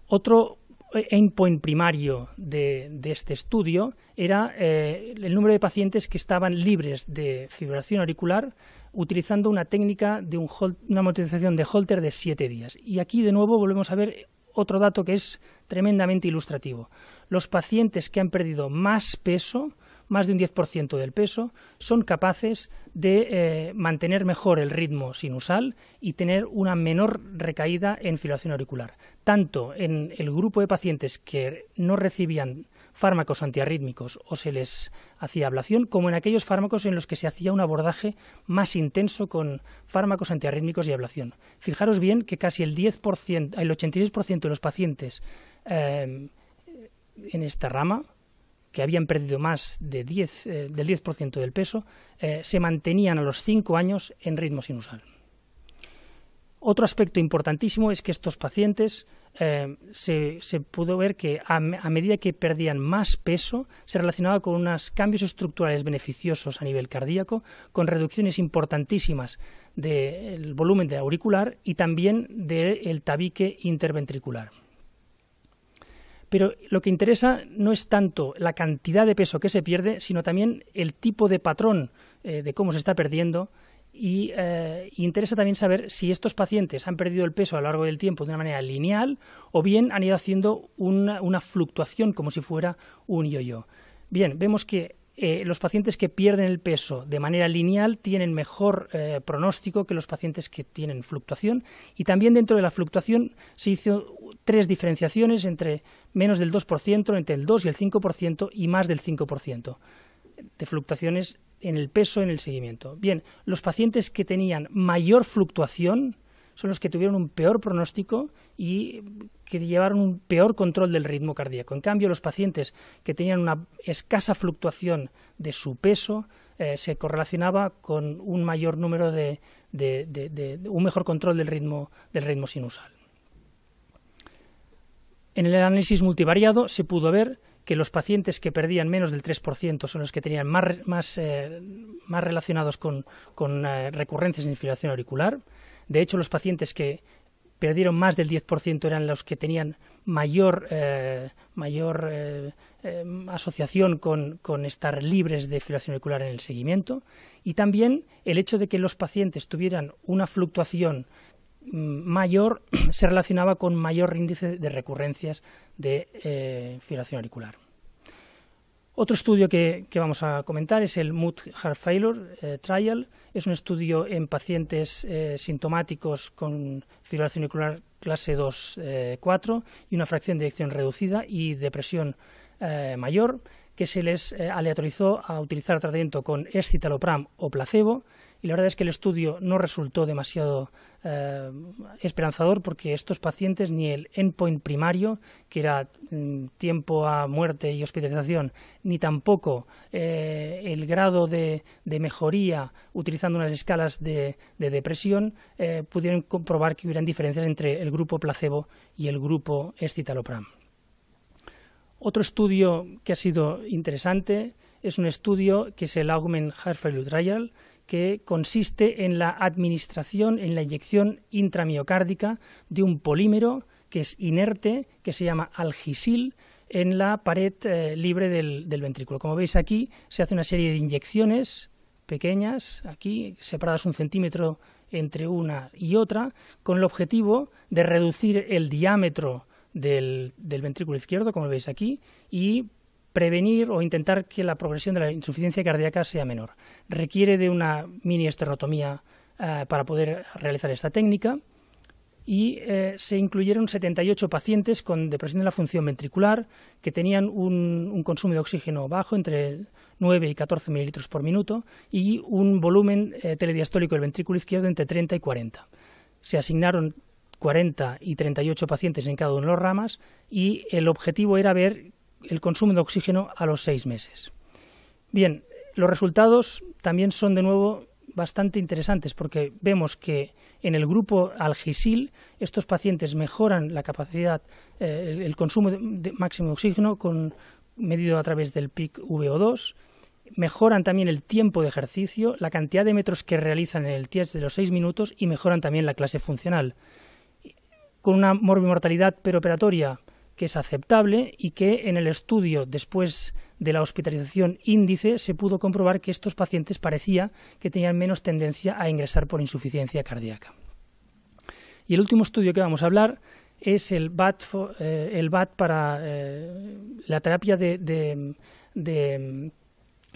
Otro endpoint primario de, este estudio era eh, el número de pacientes que estaban libres de fibrilación auricular utilizando una técnica de un una amortización de holter de 7 días. Y aquí de nuevo volvemos a ver otro dato que es tremendamente ilustrativo. Los pacientes que han perdido más peso, más de un 10% del peso, son capaces de eh, mantener mejor el ritmo sinusal y tener una menor recaída en filación auricular, tanto en el grupo de pacientes que no recibían fármacos antiarrítmicos o se les hacía ablación, como en aquellos fármacos en los que se hacía un abordaje más intenso con fármacos antiarrítmicos y ablación. Fijaros bien que casi el 10%, el 86% de los pacientes eh, en esta rama, que habían perdido más de 10, eh, del 10% del peso, eh, se mantenían a los 5 años en ritmo sinusal. Otro aspecto importantísimo es que estos pacientes eh, se, pudo ver que a, medida que perdían más peso se relacionaba con unos cambios estructurales beneficiosos a nivel cardíaco, con reducciones importantísimas del volumen de auricular y también del tabique interventricular. Pero lo que interesa no es tanto la cantidad de peso que se pierde, sino también el tipo de patrón eh, de cómo se está perdiendo, y eh, interesa también saber si estos pacientes han perdido el peso a lo largo del tiempo de una manera lineal o bien han ido haciendo una, fluctuación como si fuera un yoyo. -yo. Bien, vemos que eh, los pacientes que pierden el peso de manera lineal tienen mejor eh, pronóstico que los pacientes que tienen fluctuación y también dentro de la fluctuación se hizo tres diferenciaciones entre menos del 2%, entre el 2 y el 5% y más del 5% de fluctuaciones en el peso, en el seguimiento. Bien, los pacientes que tenían mayor fluctuación son los que tuvieron un peor pronóstico y que llevaron un peor control del ritmo cardíaco. En cambio, los pacientes que tenían una escasa fluctuación de su peso eh, se correlacionaba con un mayor número de, de, un mejor control del ritmo, del ritmo sinusal. En el análisis multivariado se pudo ver que los pacientes que perdían menos del 3% son los que tenían más, más, eh, más relacionados con, eh, recurrencias de infiltración auricular. De hecho, los pacientes que perdieron más del 10% eran los que tenían mayor, eh, mayor asociación con, estar libres de infiltración auricular en el seguimiento y también el hecho de que los pacientes tuvieran una fluctuación Mm, mayor se relacionaba con mayor índice de recurrencias de eh, fibrilación auricular. Otro estudio que, vamos a comentar es el Mood Heart Failure eh, Trial. Es un estudio en pacientes eh, sintomáticos con fibrilación auricular clase 2-4 y una fracción de erección reducida y depresión mayor que se les aleatorizó a utilizar tratamiento con escitalopram o placebo y la verdad es que el estudio no resultó demasiado eh, esperanzador porque estos pacientes ni el endpoint primario, que era mm, tiempo a muerte y hospitalización, ni tampoco eh, el grado de, mejoría utilizando unas escalas de, depresión, eh, pudieron comprobar que hubieran diferencias entre el grupo placebo y el grupo escitalopram. Otro estudio que ha sido interesante es un estudio que es el Augment Heart Failure Trial, que consiste en la administración, en la inyección intramiocárdica de un polímero que es inerte, que se llama algisil, en la pared eh, libre del, ventrículo. Como veis aquí, se hace una serie de inyecciones pequeñas, aquí, separadas un centímetro entre una y otra, con el objetivo de reducir el diámetro del, del, ventrículo izquierdo, como veis aquí, y prevenir o intentar que la progresión de la insuficiencia cardíaca sea menor. Requiere de una mini esterotomía eh, para poder realizar esta técnica y eh, se incluyeron 78 pacientes con depresión de la función ventricular que tenían un, consumo de oxígeno bajo, entre 9 y 14 mililitros por minuto, y un volumen eh, telediastólico del ventrículo izquierdo entre 30 y 40. Se asignaron 40 y 38 pacientes en cada una de los ramas y el objetivo era ver el consumo de oxígeno a los seis meses. Bien, los resultados también son de nuevo bastante interesantes porque vemos que en el grupo algisil estos pacientes mejoran la capacidad, eh, el consumo de, máximo de oxígeno con, medido a través del PIC VO2, mejoran también el tiempo de ejercicio, la cantidad de metros que realizan en el test de los seis minutos y mejoran también la clase funcional. Con una morbimortalidad peroperatoria que es aceptable y que en el estudio después de la hospitalización índice se pudo comprobar que estos pacientes parecía que tenían menos tendencia a ingresar por insuficiencia cardíaca. Y el último estudio que vamos a hablar es el BAT, eh, para eh, la terapia de,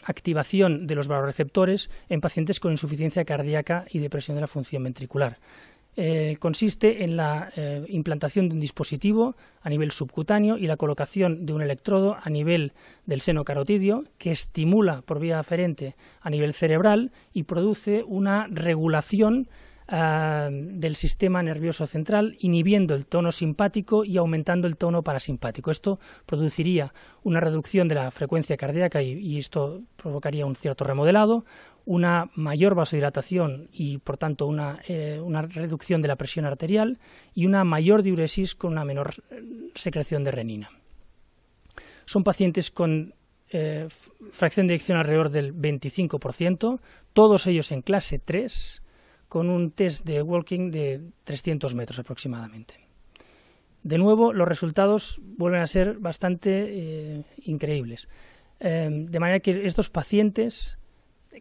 activación de los valoreceptores en pacientes con insuficiencia cardíaca y depresión de la función ventricular. Eh, consiste en la eh, implantación de un dispositivo a nivel subcutáneo y la colocación de un electrodo a nivel del seno carotidio que estimula por vía aferente a nivel cerebral y produce una regulación eh, del sistema nervioso central inhibiendo el tono simpático y aumentando el tono parasimpático. Esto produciría una reducción de la frecuencia cardíaca y esto provocaría un cierto remodelado, una mayor vasodilatación y, por tanto, eh, una, reducción de la presión arterial y una mayor diuresis con una menor eh, secreción de renina. Son pacientes con eh, fracción de eyección alrededor del 25%, todos ellos en clase 3, con un test de walking de 300 metros aproximadamente. De nuevo, los resultados vuelven a ser bastante increíbles. de manera que estos pacientes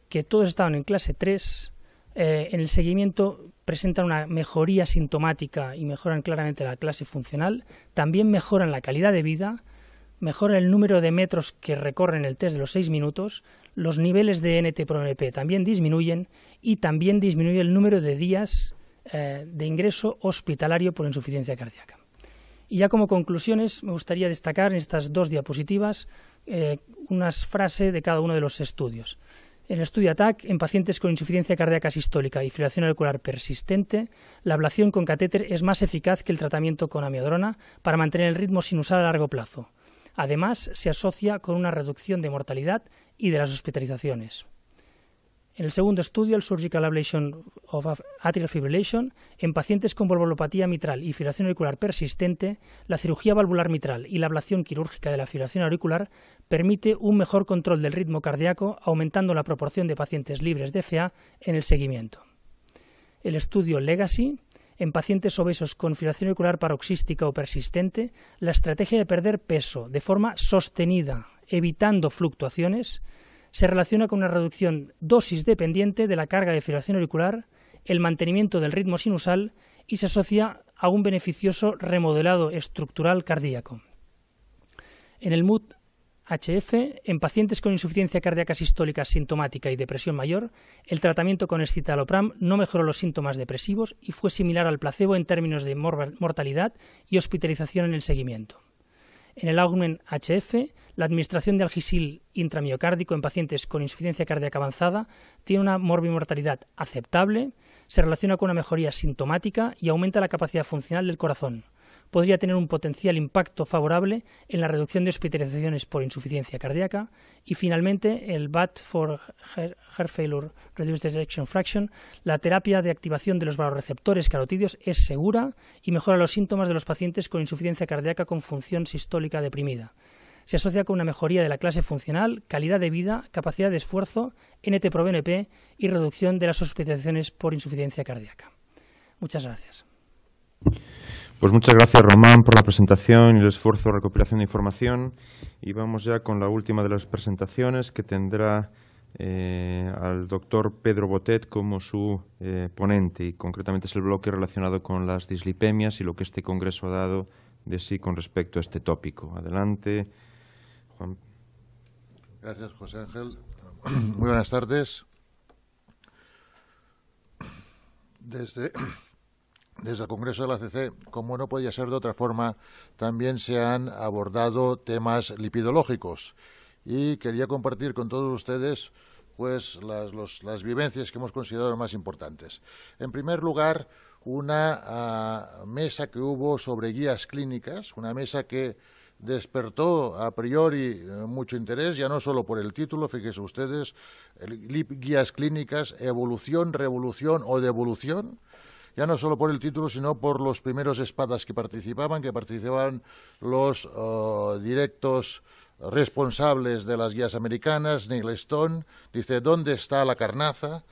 que todos estaban en clase 3, eh, en el seguimiento presentan una mejoría sintomática y mejoran claramente la clase funcional, también mejoran la calidad de vida, mejoran el número de metros que recorren el test de los 6 minutos, los niveles de NT proBNP también disminuyen y también disminuye el número de días eh, de ingreso hospitalario por insuficiencia cardíaca. Y ya como conclusiones me gustaría destacar en estas dos diapositivas eh, unas frases de cada uno de los estudios. En el estudio ATAC, en pacientes con insuficiencia cardíaca sistólica y fibrilación auricular persistente, la ablación con catéter es más eficaz que el tratamiento con amiodrona para mantener el ritmo sin usar a largo plazo. Además, se asocia con una reducción de mortalidad y de las hospitalizaciones. En el segundo estudio, el Surgical Ablation of Atrial Fibrillation, en pacientes con valvulopatía mitral y fibración auricular persistente, la cirugía valvular mitral y la ablación quirúrgica de la fibración auricular permite un mejor control del ritmo cardíaco, aumentando la proporción de pacientes libres de FA en el seguimiento. El estudio Legacy, en pacientes obesos con fibración auricular paroxística o persistente, la estrategia de perder peso de forma sostenida, evitando fluctuaciones, se relaciona con una reducción dosis dependiente de la carga de fibración auricular, el mantenimiento del ritmo sinusal y se asocia a un beneficioso remodelado estructural cardíaco. En el MUD HF, en pacientes con insuficiencia cardíaca sistólica sintomática y depresión mayor, el tratamiento con escitalopram no mejoró los síntomas depresivos y fue similar al placebo en términos de mortalidad y hospitalización en el seguimiento. En el Augment HF, la administración de algisil intramiocárdico en pacientes con insuficiencia cardíaca avanzada tiene una morbimortalidad aceptable, se relaciona con una mejoría sintomática y aumenta la capacidad funcional del corazón podría tener un potencial impacto favorable en la reducción de hospitalizaciones por insuficiencia cardíaca. Y finalmente, el BAT for Heart Failure Reduced Ejection Fraction, la terapia de activación de los valoreceptores carotidios es segura y mejora los síntomas de los pacientes con insuficiencia cardíaca con función sistólica deprimida. Se asocia con una mejoría de la clase funcional, calidad de vida, capacidad de esfuerzo, NT-proBNP y reducción de las hospitalizaciones por insuficiencia cardíaca. Muchas gracias. Pues muchas gracias, Román, por la presentación y el esfuerzo de recopilación de información. Y vamos ya con la última de las presentaciones, que tendrá eh, al doctor Pedro Botet como su eh, ponente. Y concretamente es el bloque relacionado con las dislipemias y lo que este congreso ha dado de sí con respecto a este tópico. Adelante, Juan. Gracias, José Ángel. Muy buenas tardes. Desde desde el Congreso de la CC, como no podía ser de otra forma, también se han abordado temas lipidológicos. Y quería compartir con todos ustedes pues las, vivencias que hemos considerado más importantes. En primer lugar, una ah, mesa que hubo sobre guías clínicas, una mesa que despertó a priori eh, mucho interés, ya no solo por el título, fíjese ustedes, guías clínicas, evolución, revolución o devolución, ya no solo por el título, sino por los primeros espadas que participaban, que participaban los eh, directos responsables de las guías americanas, Neil Stone, dice, ¿dónde está la carnaza?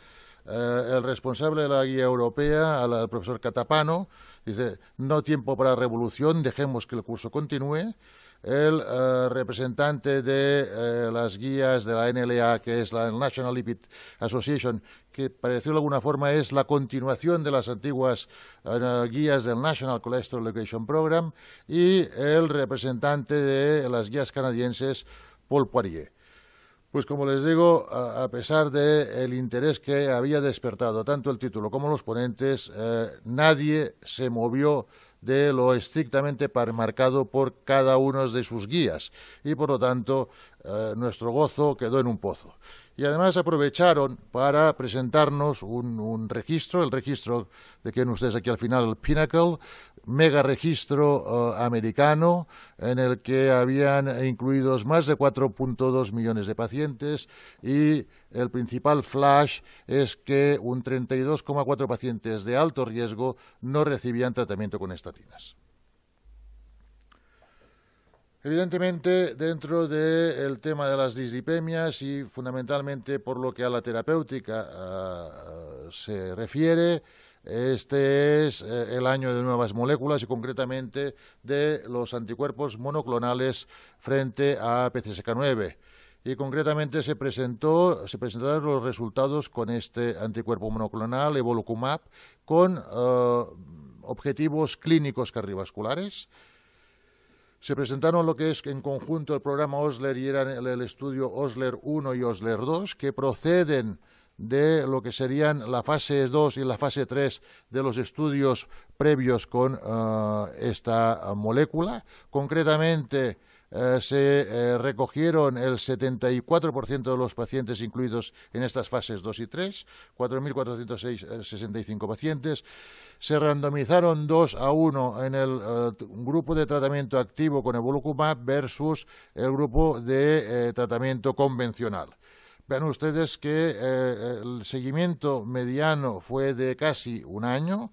Eh, el responsable de la guía europea, el profesor Catapano, dice, no tiempo para revolución, dejemos que el curso continúe el eh, representante de las guías de la NLA, que es la National Lipid Association, que pareció de alguna forma es la continuación de las antiguas eh, guías del National Cholesterol Education Program, y el representante de las guías canadienses, Paul Poirier. Pues como les digo, a pesar del el interés que había despertado tanto el título como los ponentes, eh, nadie se movió de lo estrictamente marcado por cada uno de sus guías y por lo tanto eh, nuestro gozo quedó en un pozo y además aprovecharon para presentarnos un, registro, el registro de que ustedes aquí al final, el Pinnacle, mega registro eh, americano, en el que habían incluidos más de 4.2 millones de pacientes y el principal flash es que un 32,4 pacientes de alto riesgo no recibían tratamiento con estatinas. Evidentemente, dentro del tema de las dislipemias y fundamentalmente por lo que a la terapéutica eh, se refiere, este es eh, el año de nuevas moléculas y concretamente de los anticuerpos monoclonales frente a PCSK9. Y concretamente se, presentó, se presentaron los resultados con este anticuerpo monoclonal, Evolucumab, con eh, objetivos clínicos cardiovasculares se presentaron lo que es en conjunto el programa Osler y eran el estudio Osler 1 y Osler 2, que proceden de lo que serían la fase 2 y la fase 3 de los estudios previos con eh, esta molécula. Concretamente, eh, se eh, recogieron el 74% de los pacientes incluidos en estas fases 2 y 3, 4.465 eh, pacientes. Se randomizaron 2 a 1 en el grupo de tratamiento activo con evolucumab versus el grupo de tratamiento convencional. Vean ustedes que el seguimiento mediano fue de casi un año,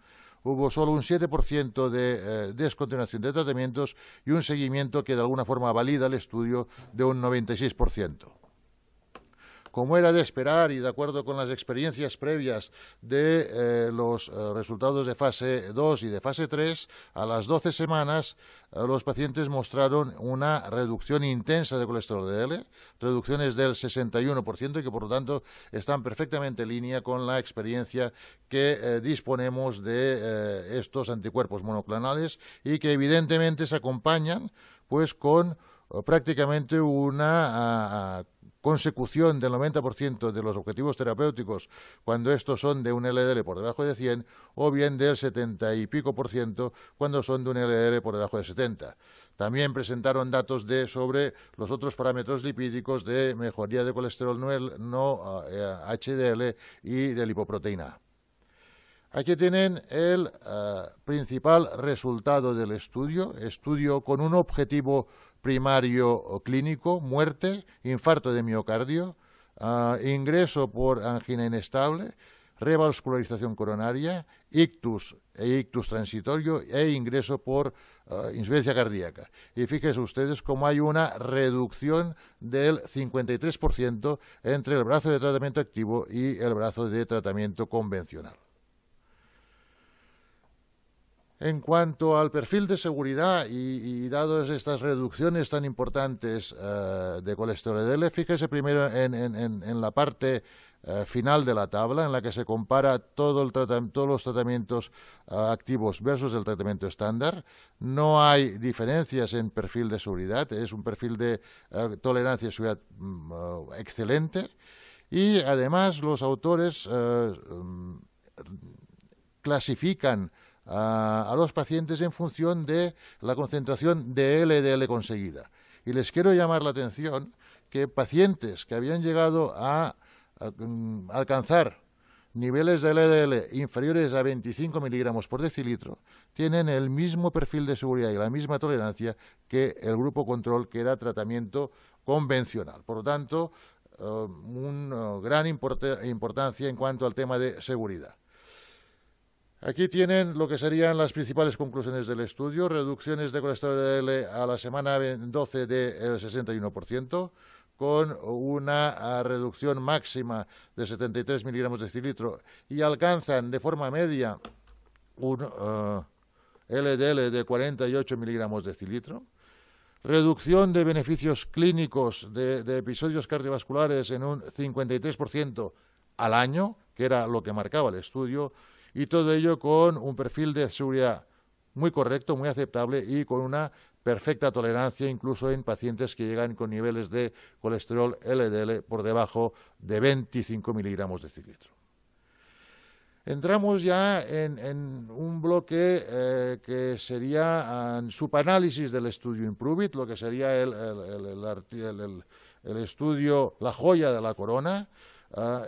hubo solo un 7% de eh, descontinuación de tratamientos y un seguimiento que de alguna forma valida el estudio de un 96% como era de esperar y de acuerdo con las experiencias previas de eh, los eh, resultados de fase 2 y de fase 3, a las 12 semanas eh, los pacientes mostraron una reducción intensa de colesterol de L, reducciones del 61%, y que por lo tanto están perfectamente en línea con la experiencia que disponemos de estos anticuerpos monoclonales y que evidentemente se acompañan pues con prácticamente una ah, ah, consecución del 90% de los objetivos terapéuticos cuando estos son de un LDL por debajo de 100 o bien del 70 y pico por ciento cuando son de un LDL por debajo de 70. También presentaron datos sobre los otros parámetros lipídicos de mejoría de colesterol no, HDL eh, y de lipoproteína. Aquí tienen el eh, principal resultado del estudio, estudio con un objetivo primario clínico, muerte, infarto de miocardio, ah, ingreso por angina inestable, revascularización coronaria, ictus e ictus transitorio e ingreso por ah, insuficiencia cardíaca. Y fíjense ustedes cómo hay una reducción del 53% entre el brazo de tratamiento activo y el brazo de tratamiento convencional. En cuanto al perfil de seguridad y, y estas reducciones tan importantes eh, de colesterol LDL, fíjese primero en, la parte eh, final de la tabla en la que se compara todo todos los tratamientos eh, activos versus el tratamiento estándar. No hay diferencias en perfil de seguridad, es un perfil de tolerancia y seguridad mm, excelente. Y además los autores mm, clasifican a, los pacientes en función de la concentración de LDL conseguida. Y les quiero llamar la atención que pacientes que habían llegado a, mm, alcanzar niveles de LDL inferiores a 25 miligramos por decilitro tienen el mismo perfil de seguridad y la misma tolerancia que el grupo control que era tratamiento convencional. Por lo tanto, eh, una eh, gran importancia en cuanto al tema de seguridad. Aquí tienen lo que serían las principales conclusiones del estudio. Reducciones de colesterol L a la semana 12 del 61%, con una ah, reducción máxima de 73 miligramos de cilitro y alcanzan de forma media un LDL ah, de 48 miligramos de cilitro reducción de beneficios clínicos de, episodios cardiovasculares en un 53% al año, que era lo que marcaba el estudio, y todo ello con un perfil de seguridad muy correcto, muy aceptable y con una perfecta tolerancia incluso en pacientes que llegan con niveles de colesterol LDL por debajo de 25 miligramos de cilitro. Entramos ya en, un bloque eh, que sería ah, en subanálisis del estudio Improvit, lo que sería el, estudio, la joya de la corona. Ah,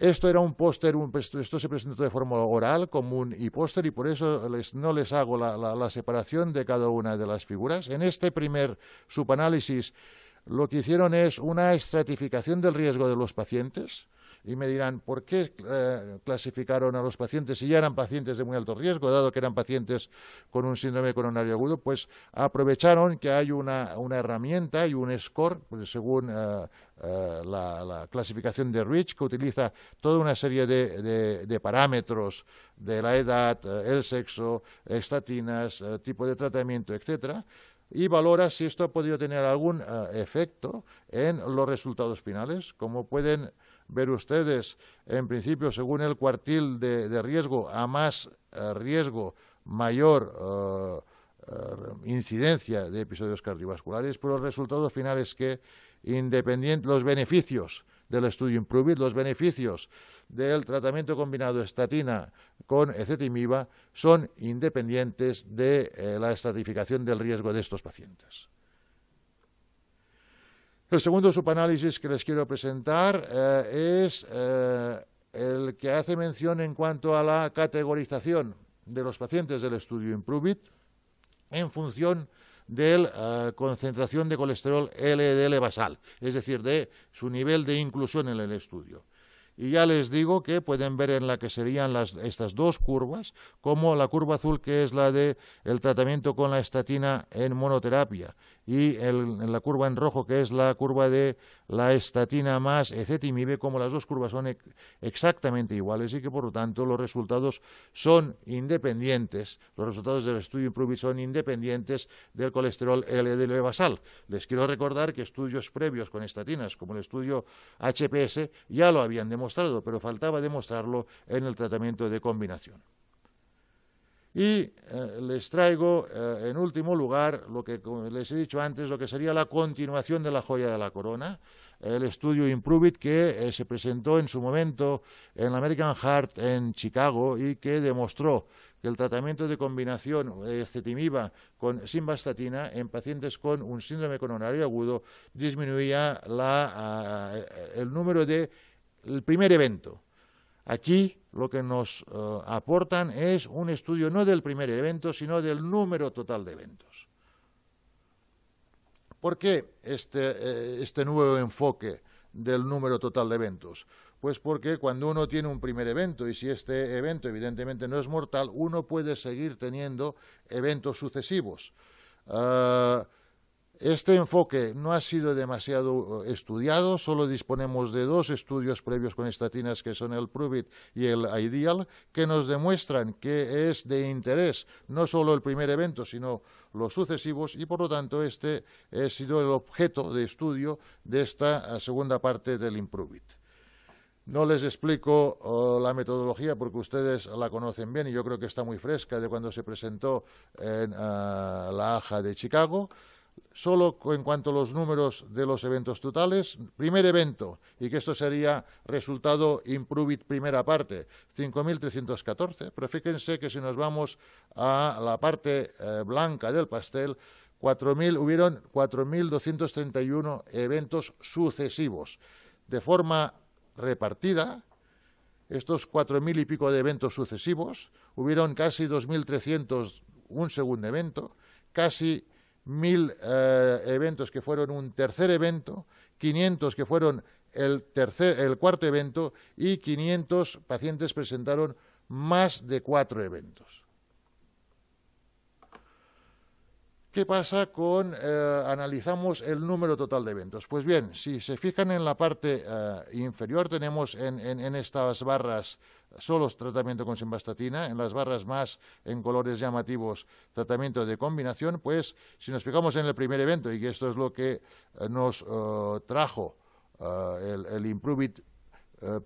esto era un póster, esto se presentó de forma oral, común y póster, y por eso no les hago la, la, separación de cada una de las figuras. En este primer subanálisis lo que hicieron es una estratificación del riesgo de los pacientes, y me dirán, ¿por qué eh, clasificaron a los pacientes si ya eran pacientes de muy alto riesgo, dado que eran pacientes con un síndrome coronario agudo? Pues aprovecharon que hay una, herramienta y un score, pues, según eh, eh, la, clasificación de Rich, que utiliza toda una serie de, parámetros de la edad, el sexo, estatinas, tipo de tratamiento, etcétera y valora si esto ha podido tener algún efecto en los resultados finales, como pueden ver ustedes, en principio, según el cuartil de, riesgo, a más eh, riesgo, mayor eh, eh, incidencia de episodios cardiovasculares, pero el resultado final es que los beneficios del estudio Improvit, los beneficios del tratamiento combinado estatina con ecetimiba son independientes de la estratificación del riesgo de estos pacientes. El segundo subanálisis que les quiero presentar eh, es eh, el que hace mención en cuanto a la categorización de los pacientes del estudio Improvit en función de la eh, concentración de colesterol LDL basal, es decir, de su nivel de inclusión en el estudio. Y ya les digo que pueden ver en la que serían las, estas dos curvas, como la curva azul que es la de el tratamiento con la estatina en monoterapia y el, la curva en rojo que es la curva de la estatina más ecetimibe, como las dos curvas son exactamente iguales y que por lo tanto los resultados son independientes, los resultados del estudio Improvis son independientes del colesterol LDL basal. Les quiero recordar que estudios previos con estatinas, como el estudio HPS, ya lo habían demostrado pero faltaba demostrarlo en el tratamiento de combinación. Y eh, les traigo, eh, en último lugar, lo que les he dicho antes, lo que sería la continuación de la joya de la corona, el estudio Improvit que eh, se presentó en su momento en la American Heart en Chicago y que demostró que el tratamiento de combinación de con simvastatina en pacientes con un síndrome coronario agudo disminuía ah, el número de el primer evento. Aquí lo que nos eh, aportan es un estudio no del primer evento, sino del número total de eventos. ¿Por qué este, eh, este, nuevo enfoque del número total de eventos? Pues porque cuando uno tiene un primer evento, y si este evento evidentemente no es mortal, uno puede seguir teniendo eventos sucesivos. Eh, este enfoque no ha sido demasiado eh, estudiado, solo disponemos de dos estudios previos con estatinas que son el prubit y el Ideal, que nos demuestran que es de interés no solo el primer evento, sino los sucesivos y por lo tanto este ha sido el objeto de estudio de esta eh, segunda parte del Impruvit. No les explico eh, la metodología porque ustedes la conocen bien y yo creo que está muy fresca de cuando se presentó en la AJA de Chicago solo en cuanto a los números de los eventos totales. Primer evento, y que esto sería resultado improvit primera parte, 5.314, pero fíjense que si nos vamos a la parte eh, blanca del pastel, 4.000, hubieron 4.231 eventos sucesivos. De forma repartida, estos 4.000 y pico de eventos sucesivos, hubieron casi 2.300 un segundo evento, casi mil eh, eventos que fueron un tercer evento, 500 que fueron el, cuarto evento y 500 pacientes presentaron más de cuatro eventos. ¿Qué pasa con, eh, analizamos el número total de eventos? Pues bien, si se fijan en la parte eh, inferior, tenemos en estas barras Solo tratamiento con simvastatina, en las barras más en colores llamativos, tratamiento de combinación, pues si nos fijamos en el primer evento, y esto es lo que eh, nos eh, trajo eh, el, Improvit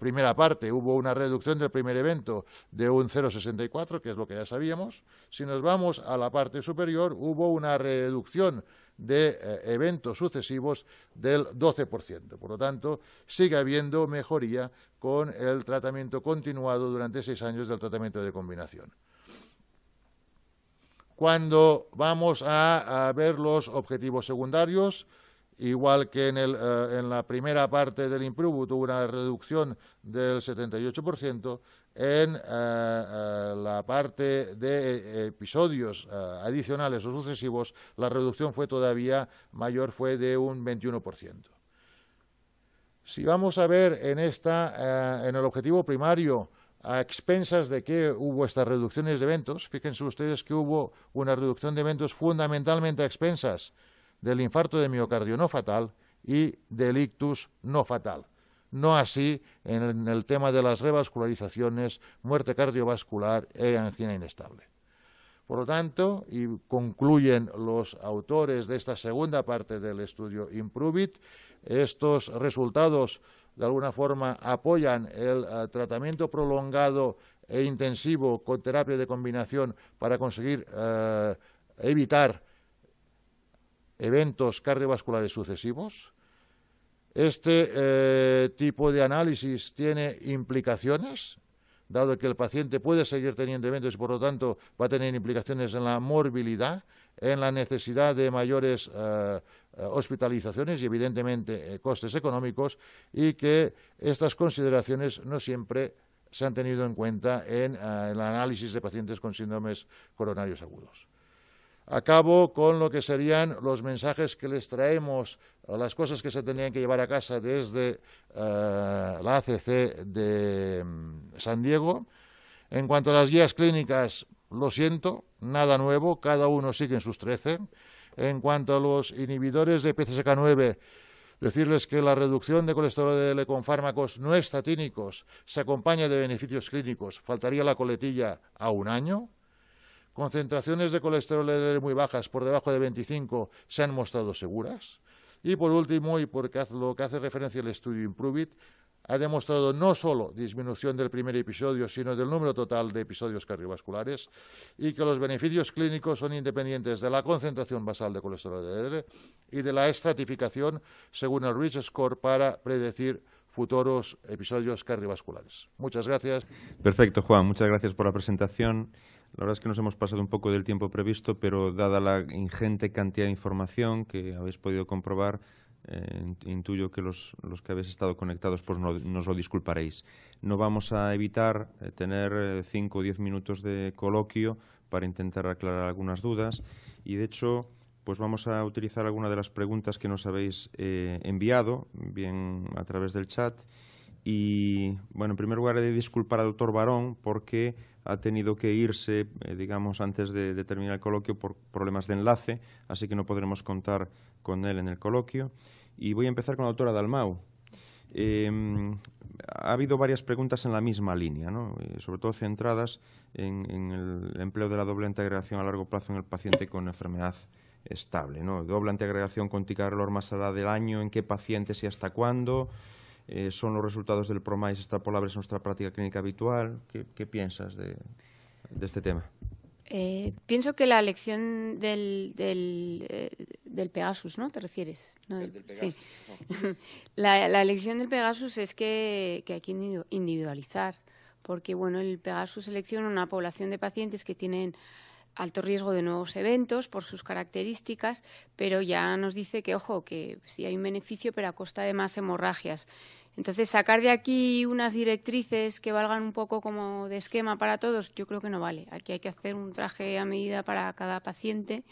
primera parte hubo una reducción del primer evento de un 0,64, que es lo que ya sabíamos. Si nos vamos a la parte superior, hubo una reducción de eh, eventos sucesivos del 12%. Por lo tanto, sigue habiendo mejoría con el tratamiento continuado durante seis años del tratamiento de combinación. Cuando vamos a ver los objetivos secundarios, igual que eh, en, la primera parte del improve tuvo una reducción del 78%, en eh, eh, la parte de episodios adicionales o sucesivos la reducción fue todavía mayor, fue de un 21%. Si vamos a ver en, en el objetivo primario, a expensas de que hubo estas reducciones de eventos, fíjense ustedes que hubo una reducción de eventos fundamentalmente a expensas del infarto de miocardio no fatal y del ictus no fatal. No así en el tema de las revascularizaciones, muerte cardiovascular e angina inestable. Por lo tanto, y concluyen los autores de esta segunda parte del estudio Improvit, estos resultados de alguna forma apoyan el eh, tratamiento prolongado e intensivo con terapia de combinación para conseguir eh, evitar eventos cardiovasculares sucesivos. Este eh, tipo de análisis tiene implicaciones, dado que el paciente puede seguir teniendo eventos y por lo tanto va a tener implicaciones en la morbilidad, en la necesidad de mayores eh, eh, hospitalizaciones y evidentemente costes económicos y que estas consideraciones no siempre se han tenido en cuenta en el análisis de pacientes con síndromes coronarios agudos. Acabo con lo que serían los mensajes que les traemos, las cosas que se tenían que llevar a casa desde eh, la ACC de mm, San Diego. En cuanto a las guías clínicas, lo siento, nada nuevo, cada uno sigue en sus trece. En cuanto a los inhibidores de PCSK9, decirles que la reducción de colesterol e con fármacos no estatínicos se acompaña de beneficios clínicos. Faltaría la coletilla a un año, Concentraciones de colesterol LDL muy bajas, por debajo de 25, se han mostrado seguras. Y por último, y porque lo que hace referencia el estudio Improvit, ha demostrado no solo disminución del primer episodio, sino del número total de episodios cardiovasculares y que los beneficios clínicos son independientes de la concentración basal de colesterol LDL y de la estratificación según el Rich Score para predecir futuros episodios cardiovasculares. Muchas gracias. Perfecto, Juan. Muchas gracias por la presentación. La verdad es que nos hemos pasado un poco del tiempo previsto, pero dada la ingente cantidad de información que habéis podido comprobar, eh, intuyo que los, que habéis estado conectados pues no, nos lo disculparéis. No vamos a evitar eh, tener 5 eh, o diez minutos de coloquio para intentar aclarar algunas dudas y, de hecho, pues vamos a utilizar alguna de las preguntas que nos habéis enviado, bien a través del chat, y bueno, en primer lugar he de disculpar al doctor Barón porque ha tenido que irse, eh, digamos, antes de, terminar el coloquio por problemas de enlace, así que no podremos contar con él en el coloquio. Y voy a empezar con la doctora Dalmau. Em, ha habido varias preguntas en la misma línea, ¿no? Eh, sobre todo centradas en, el empleo de la doble integración a largo plazo en el paciente con enfermedad estable. ¿no? Doble integración con ticarolor más allá del año, en qué pacientes y hasta cuándo, eh, son los resultados del PROMISE extrapolables es nuestra práctica clínica habitual. ¿Qué, piensas de, este tema? Eh, pienso que la elección eh, del, Pegasus, ¿no? ¿Te refieres? sí. la, elección del Pegasus es que, hay que individualizar, porque bueno, el Pegasus selecciona una población de pacientes que tienen alto riesgo de nuevos eventos por sus características, pero ya nos dice que, ojo, que sí hay un beneficio, pero a costa de más hemorragias. Entonces, sacar de aquí unas directrices que valgan un poco como de esquema para todos, yo creo que no vale. Aquí hay que hacer un traje a medida para cada paciente.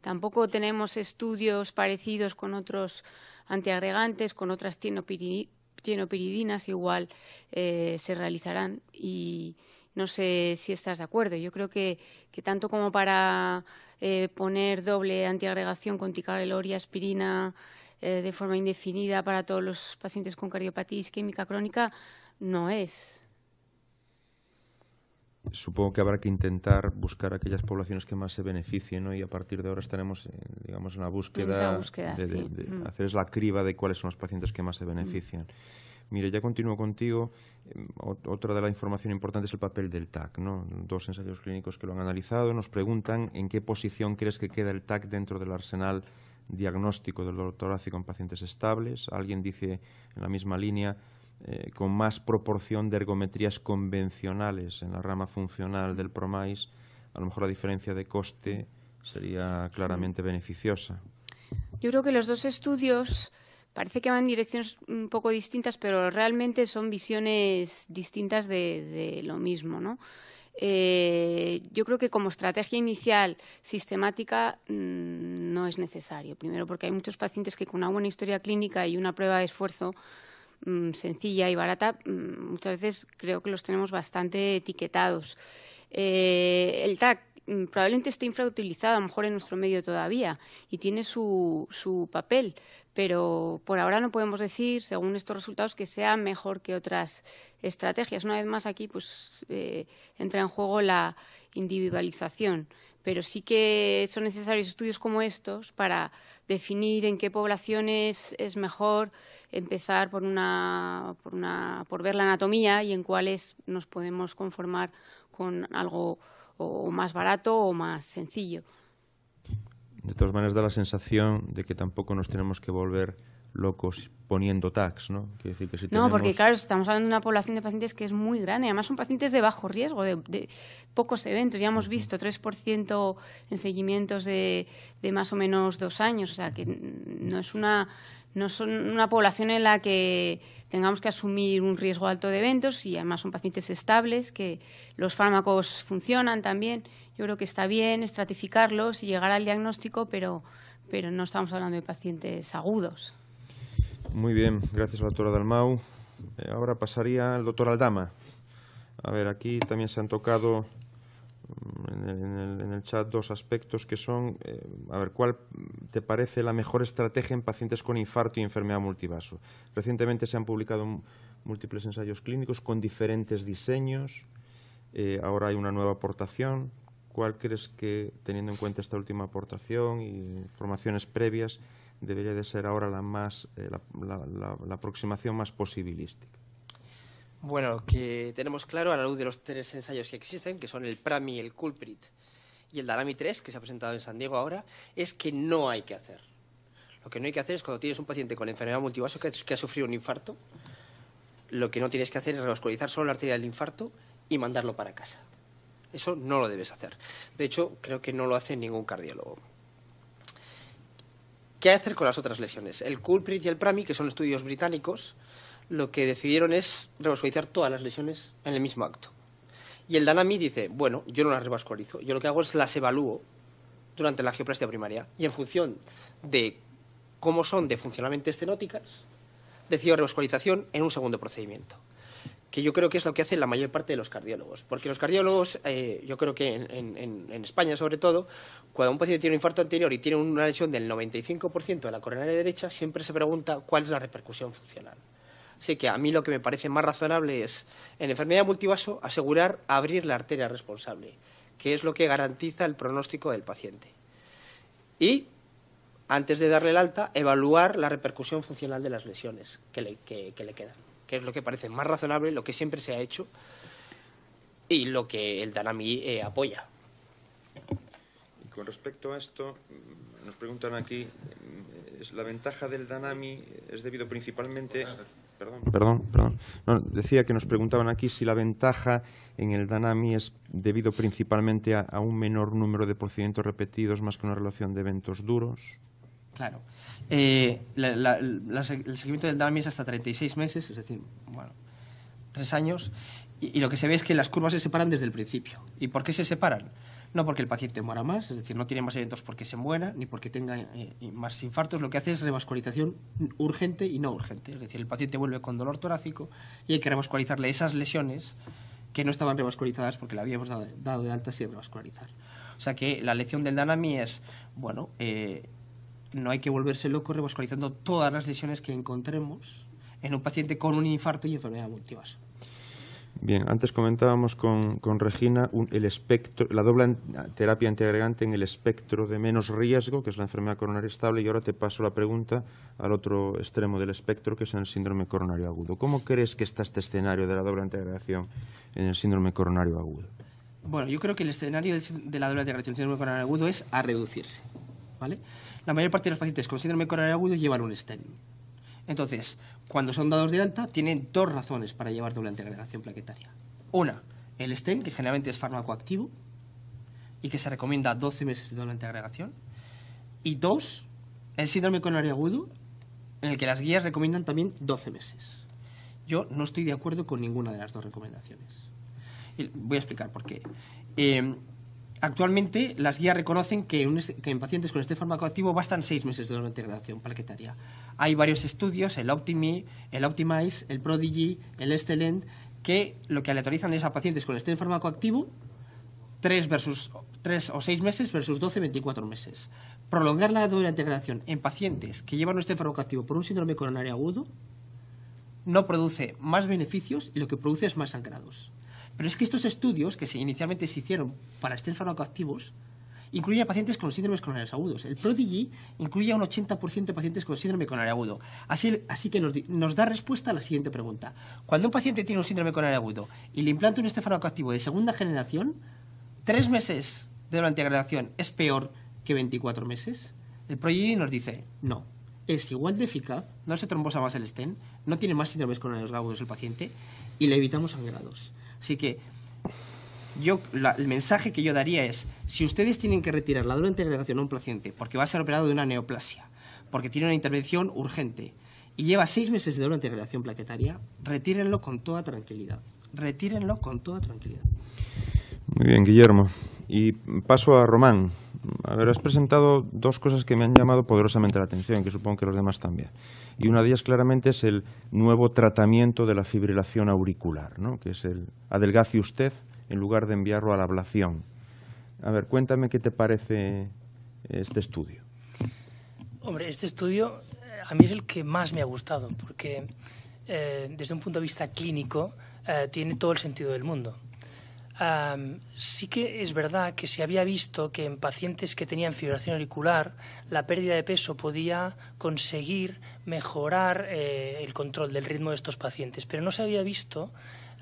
Tampoco tenemos estudios parecidos con otros antiagregantes, con otras tienopiridinas, igual eh, se realizarán. Y, no sé si estás de acuerdo. Yo creo que, tanto como para eh, poner doble antiagregación con y aspirina eh, de forma indefinida para todos los pacientes con cardiopatía isquémica crónica, no es. Supongo que habrá que intentar buscar aquellas poblaciones que más se beneficien ¿no? y a partir de ahora estaremos eh, digamos, en la búsqueda, de, mm. hacer la criba de cuáles son los pacientes que más se mm. benefician. Mire, ya continúo contigo. Em, otra de la información importante es el papel del TAC. Dos ensayos clínicos que lo han analizado nos preguntan en qué posición crees que queda el TAC dentro del arsenal diagnóstico del dolor torácico en pacientes estables. Alguien dice en la misma línea eh, con más proporción de ergometrías convencionales en la rama funcional del PROMAIS. A lo mejor la diferencia de coste sería claramente beneficiosa. Yo creo que los dos estudios parece que van en direcciones un poco distintas, pero realmente son visiones distintas de, lo mismo, ¿no? Eh, yo creo que como estrategia inicial sistemática mm, no es necesario. Primero porque hay muchos pacientes que con una buena historia clínica y una prueba de esfuerzo mm, sencilla y barata, mm, muchas veces creo que los tenemos bastante etiquetados. Eh, el TAC probablemente esté infrautilizado, a lo mejor en nuestro medio todavía, y tiene su, su papel, pero por ahora no podemos decir, según estos resultados, que sea mejor que otras estrategias. Una vez más aquí, pues eh, entra en juego la individualización, pero sí que son necesarios estudios como estos para definir en qué poblaciones es mejor empezar por una, por ver la anatomía y en cuáles nos podemos conformar con algo más barato o más sencillo de todas maneras da la sensación de que tampoco nos tenemos que volver locos poniendo tax, ¿no? decir que si tenemos... No, porque claro, estamos hablando de una población de pacientes que es muy grande, además son pacientes de bajo riesgo, de, pocos eventos, ya hemos visto 3% en seguimientos de, de, más o menos dos años, o sea que no es una, no son una población en la que tengamos que asumir un riesgo alto de eventos y además son pacientes estables, que los fármacos funcionan también, yo creo que está bien estratificarlos y llegar al diagnóstico, pero, no estamos hablando de pacientes agudos. Muy bien, gracias doctora Dalmau. Eh, ahora pasaría al doctor Aldama. A ver, aquí también se han tocado mm, en el, chat dos aspectos que son, eh, a ver, ¿cuál te parece la mejor estrategia en pacientes con infarto y enfermedad multivaso? Recientemente se han publicado múltiples ensayos clínicos con diferentes diseños. Eh, ahora hay una nueva aportación ¿Cuál crees que, teniendo en cuenta esta última aportación y formaciones previas, debería de ser ahora la, más, eh, la, aproximación más posibilística? Bueno, que tenemos claro a la luz de los tres ensayos que existen, que son el PRAMI, el CULPRIT y el DALAMI 3, que se ha presentado en San Diego ahora, es que no hay que hacer. Lo que no hay que hacer es cuando tienes un paciente con enfermedad multivaso que, que ha sufrido un infarto, lo que no tienes que hacer es revascularizar solo la arteria del infarto y mandarlo para casa. Eso no lo debes hacer. De hecho, creo que no lo hace ningún cardiólogo. ¿Qué hacer con las otras lesiones? El culprit y el PRAMI, que son estudios británicos, lo que decidieron es revascularizar todas las lesiones en el mismo acto. Y el Danami dice, bueno, yo no las revascularizo, yo lo que hago es las evalúo durante la geoplastia primaria y en función de cómo son de funcionalmente estenóticas, decido revascularización en un segundo procedimiento que yo creo que es lo que hacen la mayor parte de los cardiólogos. Porque los cardiólogos, eh, yo creo que en, España sobre todo, cuando un paciente tiene un infarto anterior y tiene una lesión del 95% de la coronaria derecha, siempre se pregunta cuál es la repercusión funcional. Así que a mí lo que me parece más razonable es, en enfermedad multivaso, asegurar abrir la arteria responsable, que es lo que garantiza el pronóstico del paciente. Y antes de darle el alta, evaluar la repercusión funcional de las lesiones que le, quedan que es lo que parece más razonable, lo que siempre se ha hecho y lo que el Danami eh, apoya. con respecto a esto, mm, nos preguntan aquí, mm, ¿es la ventaja del Danami es debido principalmente... Perdón, perdón. decía que nos preguntaban aquí si la ventaja en el Danami es debido principalmente a, a un menor número de procedimientos repetidos más que una relación de eventos duros. Claro. Eh, el seguimiento del DAMI es hasta 36 meses, es decir, bueno, tres años. Y, lo que se ve es que las curvas se separan desde el principio. ¿Y por qué se separan? No porque el paciente muera más, es decir, no tiene más eventos porque se muera, ni porque tenga eh, más infartos. Lo que hace es revascularización urgente y no urgente. Es decir, el paciente vuelve con dolor torácico y hay que revascularizarle esas lesiones que no estaban revascularizadas porque la habíamos dado, de alta sin revascularizar. O sea que la lección del Danami es, bueno, eh, no hay que volverse loco revascularizando todas las lesiones que encontremos en un paciente con un infarto y enfermedad multivasa. Bien, antes comentábamos con, Regina el espectro, la doble terapia antiagregante en el espectro de menos riesgo, que es la enfermedad coronaria estable, y ahora te paso la pregunta al otro extremo del espectro, que es el síndrome coronario agudo. ¿Cómo crees que está este escenario de la doble integración en el síndrome coronario agudo? Bueno, yo creo que el escenario de la doble integración en el síndrome coronario agudo es a reducirse, ¿vale? la mayor parte de los pacientes con síndrome coronario agudo llevan un stent. Entonces, cuando son dados de alta, tienen dos razones para llevar doble antiagregación plaquetaria. Una, el stent, que generalmente es fármaco activo y que se recomienda 12 meses de doble antiagregación. Y dos, el síndrome coronario agudo, en el que las guías recomiendan también 12 meses. Yo no estoy de acuerdo con ninguna de las dos recomendaciones. voy a explicar por qué. Eh, Actualmente, las guías reconocen que, en pacientes con este fármaco activo bastan seis meses de integración palquetaria. Hay varios estudios, el Optimi, el Optimize, el Prodigy, el Estelent, que lo que aleatorizan es a pacientes con este fármaco activo tres versus, tres o seis meses versus 12, 24 meses. Prolongar la integración en pacientes que llevan este fármaco activo por un síndrome coronario agudo no produce más beneficios y lo que produce es más sangrados. Pero es que estos estudios que inicialmente se hicieron para estén farmacoactivos incluyen a pacientes con síndromes coronarios agudos. El Prodigy incluye a un 80% de pacientes con síndrome coronario agudo. Así, que nos, da respuesta a la siguiente pregunta. Cuando un paciente tiene un síndrome coronario agudo y le implanta un este farmacoactivo de segunda generación, ¿tres meses de la antiagradación es peor que 24 meses? El Prodigy nos dice, no, es igual de eficaz, no se trombosa más el estén, no tiene más síndromes coronarios agudos el paciente y le evitamos sangrados. Así que yo el mensaje que yo daría es, si ustedes tienen que retirar la dura integración a un paciente porque va a ser operado de una neoplasia, porque tiene una intervención urgente y lleva seis meses de dura integración plaquetaria, retírenlo con toda tranquilidad. Retírenlo con toda tranquilidad. Muy bien, Guillermo. Y paso a Román. A ver, has presentado dos cosas que me han llamado poderosamente la atención, que supongo que los demás también y una de ellas claramente es el nuevo tratamiento de la fibrilación auricular, ¿no? que es el adelgace usted en lugar de enviarlo a la ablación. A ver, cuéntame qué te parece este estudio. Hombre, este estudio eh, a mí es el que más me ha gustado, porque eh, desde un punto de vista clínico eh, tiene todo el sentido del mundo sí que es verdad que se había visto que en pacientes que tenían fibración auricular la pérdida de peso podía conseguir mejorar eh, el control del ritmo de estos pacientes, pero no se había visto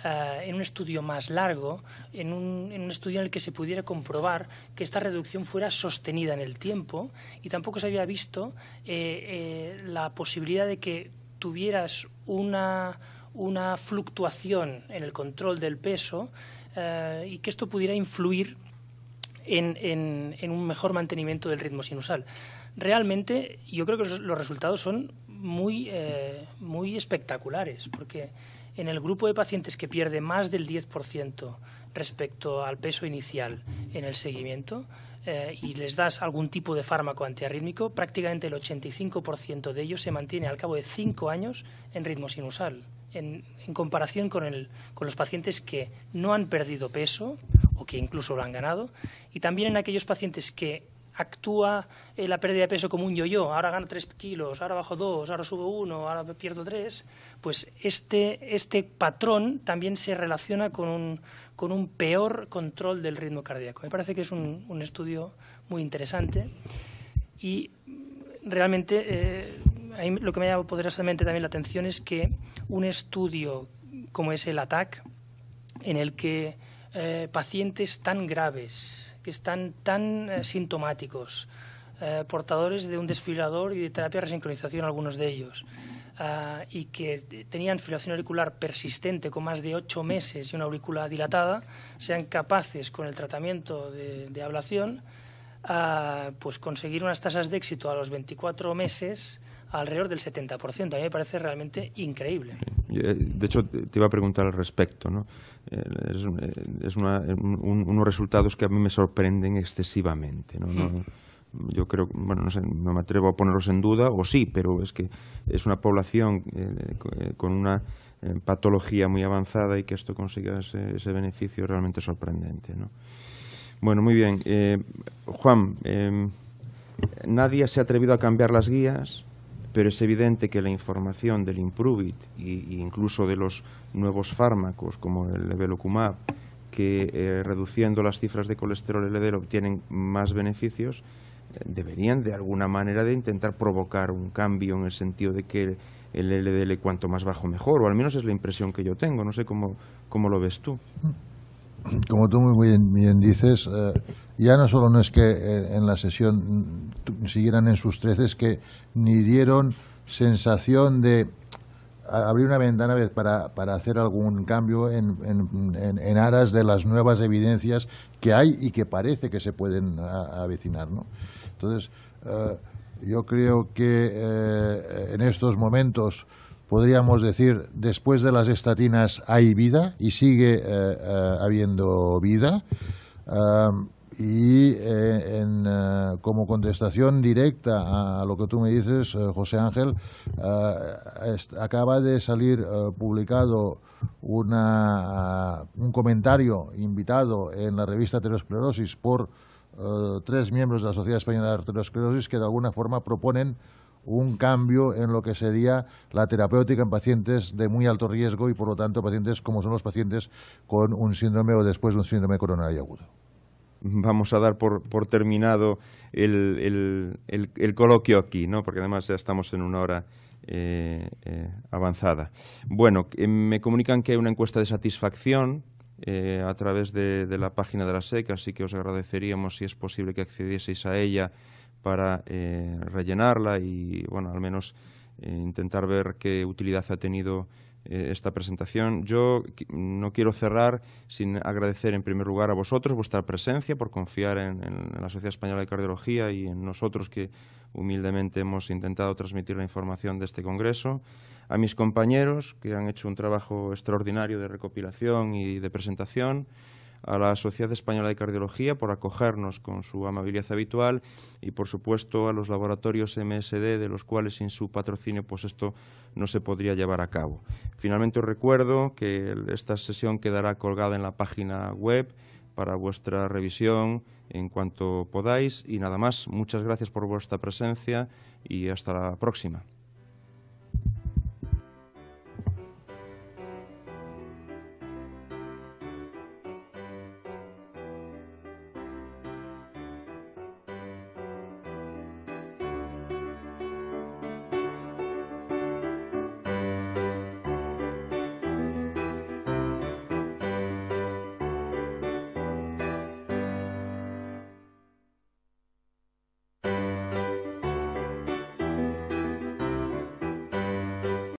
eh, en un estudio más largo, en un, estudio en el que se pudiera comprobar que esta reducción fuera sostenida en el tiempo y tampoco se había visto eh, la posibilidad de que tuvieras una fluctuación en el control del peso eh, y que esto pudiera influir en, un mejor mantenimiento del ritmo sinusal. Realmente yo creo que los, resultados son muy, eh, muy espectaculares, porque en el grupo de pacientes que pierde más del 10% respecto al peso inicial en el seguimiento, eh, y les das algún tipo de fármaco antiarrítmico, prácticamente el 85% de ellos se mantiene al cabo de cinco años en ritmo sinusal en, comparación con, el, con los pacientes que no han perdido peso o que incluso lo han ganado, y también en aquellos pacientes que actúa eh, la pérdida de peso como un yo-yo, ahora gano tres kilos, ahora bajo dos ahora subo uno ahora pierdo tres pues este, este patrón también se relaciona con un, con un peor control del ritmo cardíaco. Me parece que es un, estudio muy interesante y realmente eh, lo que me ha llamado poderosamente también la atención es que un estudio como es el ATAC, en el que eh, pacientes tan graves, que están tan eh, sintomáticos, eh, portadores de un desfilador y de terapia de resincronización algunos de ellos, ah, y que tenían fibrilación auricular persistente con más de ocho meses y una aurícula dilatada, sean capaces con el tratamiento de, ablación, ah, pues conseguir unas tasas de éxito a los 24 meses alrededor del 70%. A mí me parece realmente increíble. Eh, de hecho, te iba a preguntar al respecto. ¿no? Eh, es, eh, unos resultados que a mí me sorprenden excesivamente. Mm. yo creo, bueno, no, sé, me atrevo a ponerlos en duda, o sí, pero es que es una población con una patología muy avanzada y que esto consiga ese, beneficio beneficio realmente sorprendente. Bueno, muy bien. Juan, nadie se ha atrevido a cambiar las guías pero es evidente que la información del Improvit e incluso de los nuevos fármacos como el Levelocumab, que eh, reduciendo las cifras de colesterol LDL obtienen más beneficios, eh, deberían de alguna manera de intentar provocar un cambio en el sentido de que el LDL cuanto más bajo mejor, o al menos es la impresión que yo tengo, no sé cómo, cómo lo ves tú. Como tú muy bien, dices, eh, ya no solo no es que eh, en la sesión mm, siguieran en sus trece, es que ni dieron sensación de abrir una ventana para, para hacer algún cambio en, en, aras de las nuevas evidencias que hay y que parece que se pueden avecinar. ¿no? Entonces, eh, yo creo que eh, en estos momentos podríamos decir, después de las estatinas hay vida y sigue habiendo vida. Y eh, eh, como contestación directa a lo que tú me dices, eh, José Ángel, acaba de salir publicado un comentario invitado en la revista Aterosclerosis por tres miembros de la Sociedad Española de Aterosclerosis que de alguna forma proponen un cambio en lo que sería la terapéutica en pacientes de muy alto riesgo y, por lo tanto, pacientes como son los pacientes con un síndrome o después de un síndrome coronario agudo vamos a dar por, por terminado el, coloquio aquí, ¿no? porque además ya estamos en una hora eh, eh, avanzada. Bueno, eh, me comunican que hay una encuesta de satisfacción a través de, de, la página de la SEC, así que os agradeceríamos si es posible que accedieseis a ella para rellenarla y, bueno, al menos intentar ver qué utilidad ha tenido eh, esta presentación. Yo no quiero cerrar sin agradecer en primer lugar a vosotros vuestra presencia por confiar en la Sociedad Española de Cardiología y en nosotros que humildemente hemos intentado transmitir la información de este Congreso, a mis compañeros que han hecho un trabajo extraordinario de recopilación y de presentación, a la Sociedad Española de Cardiología por acogernos con su amabilidad habitual y, por supuesto, a los laboratorios MSD, de los cuales sin su patrocinio pues esto no se podría llevar a cabo. Finalmente os recuerdo que esta sesión quedará colgada en la página web para vuestra revisión en cuanto podáis y nada más. Muchas gracias por vuestra presencia y hasta la próxima.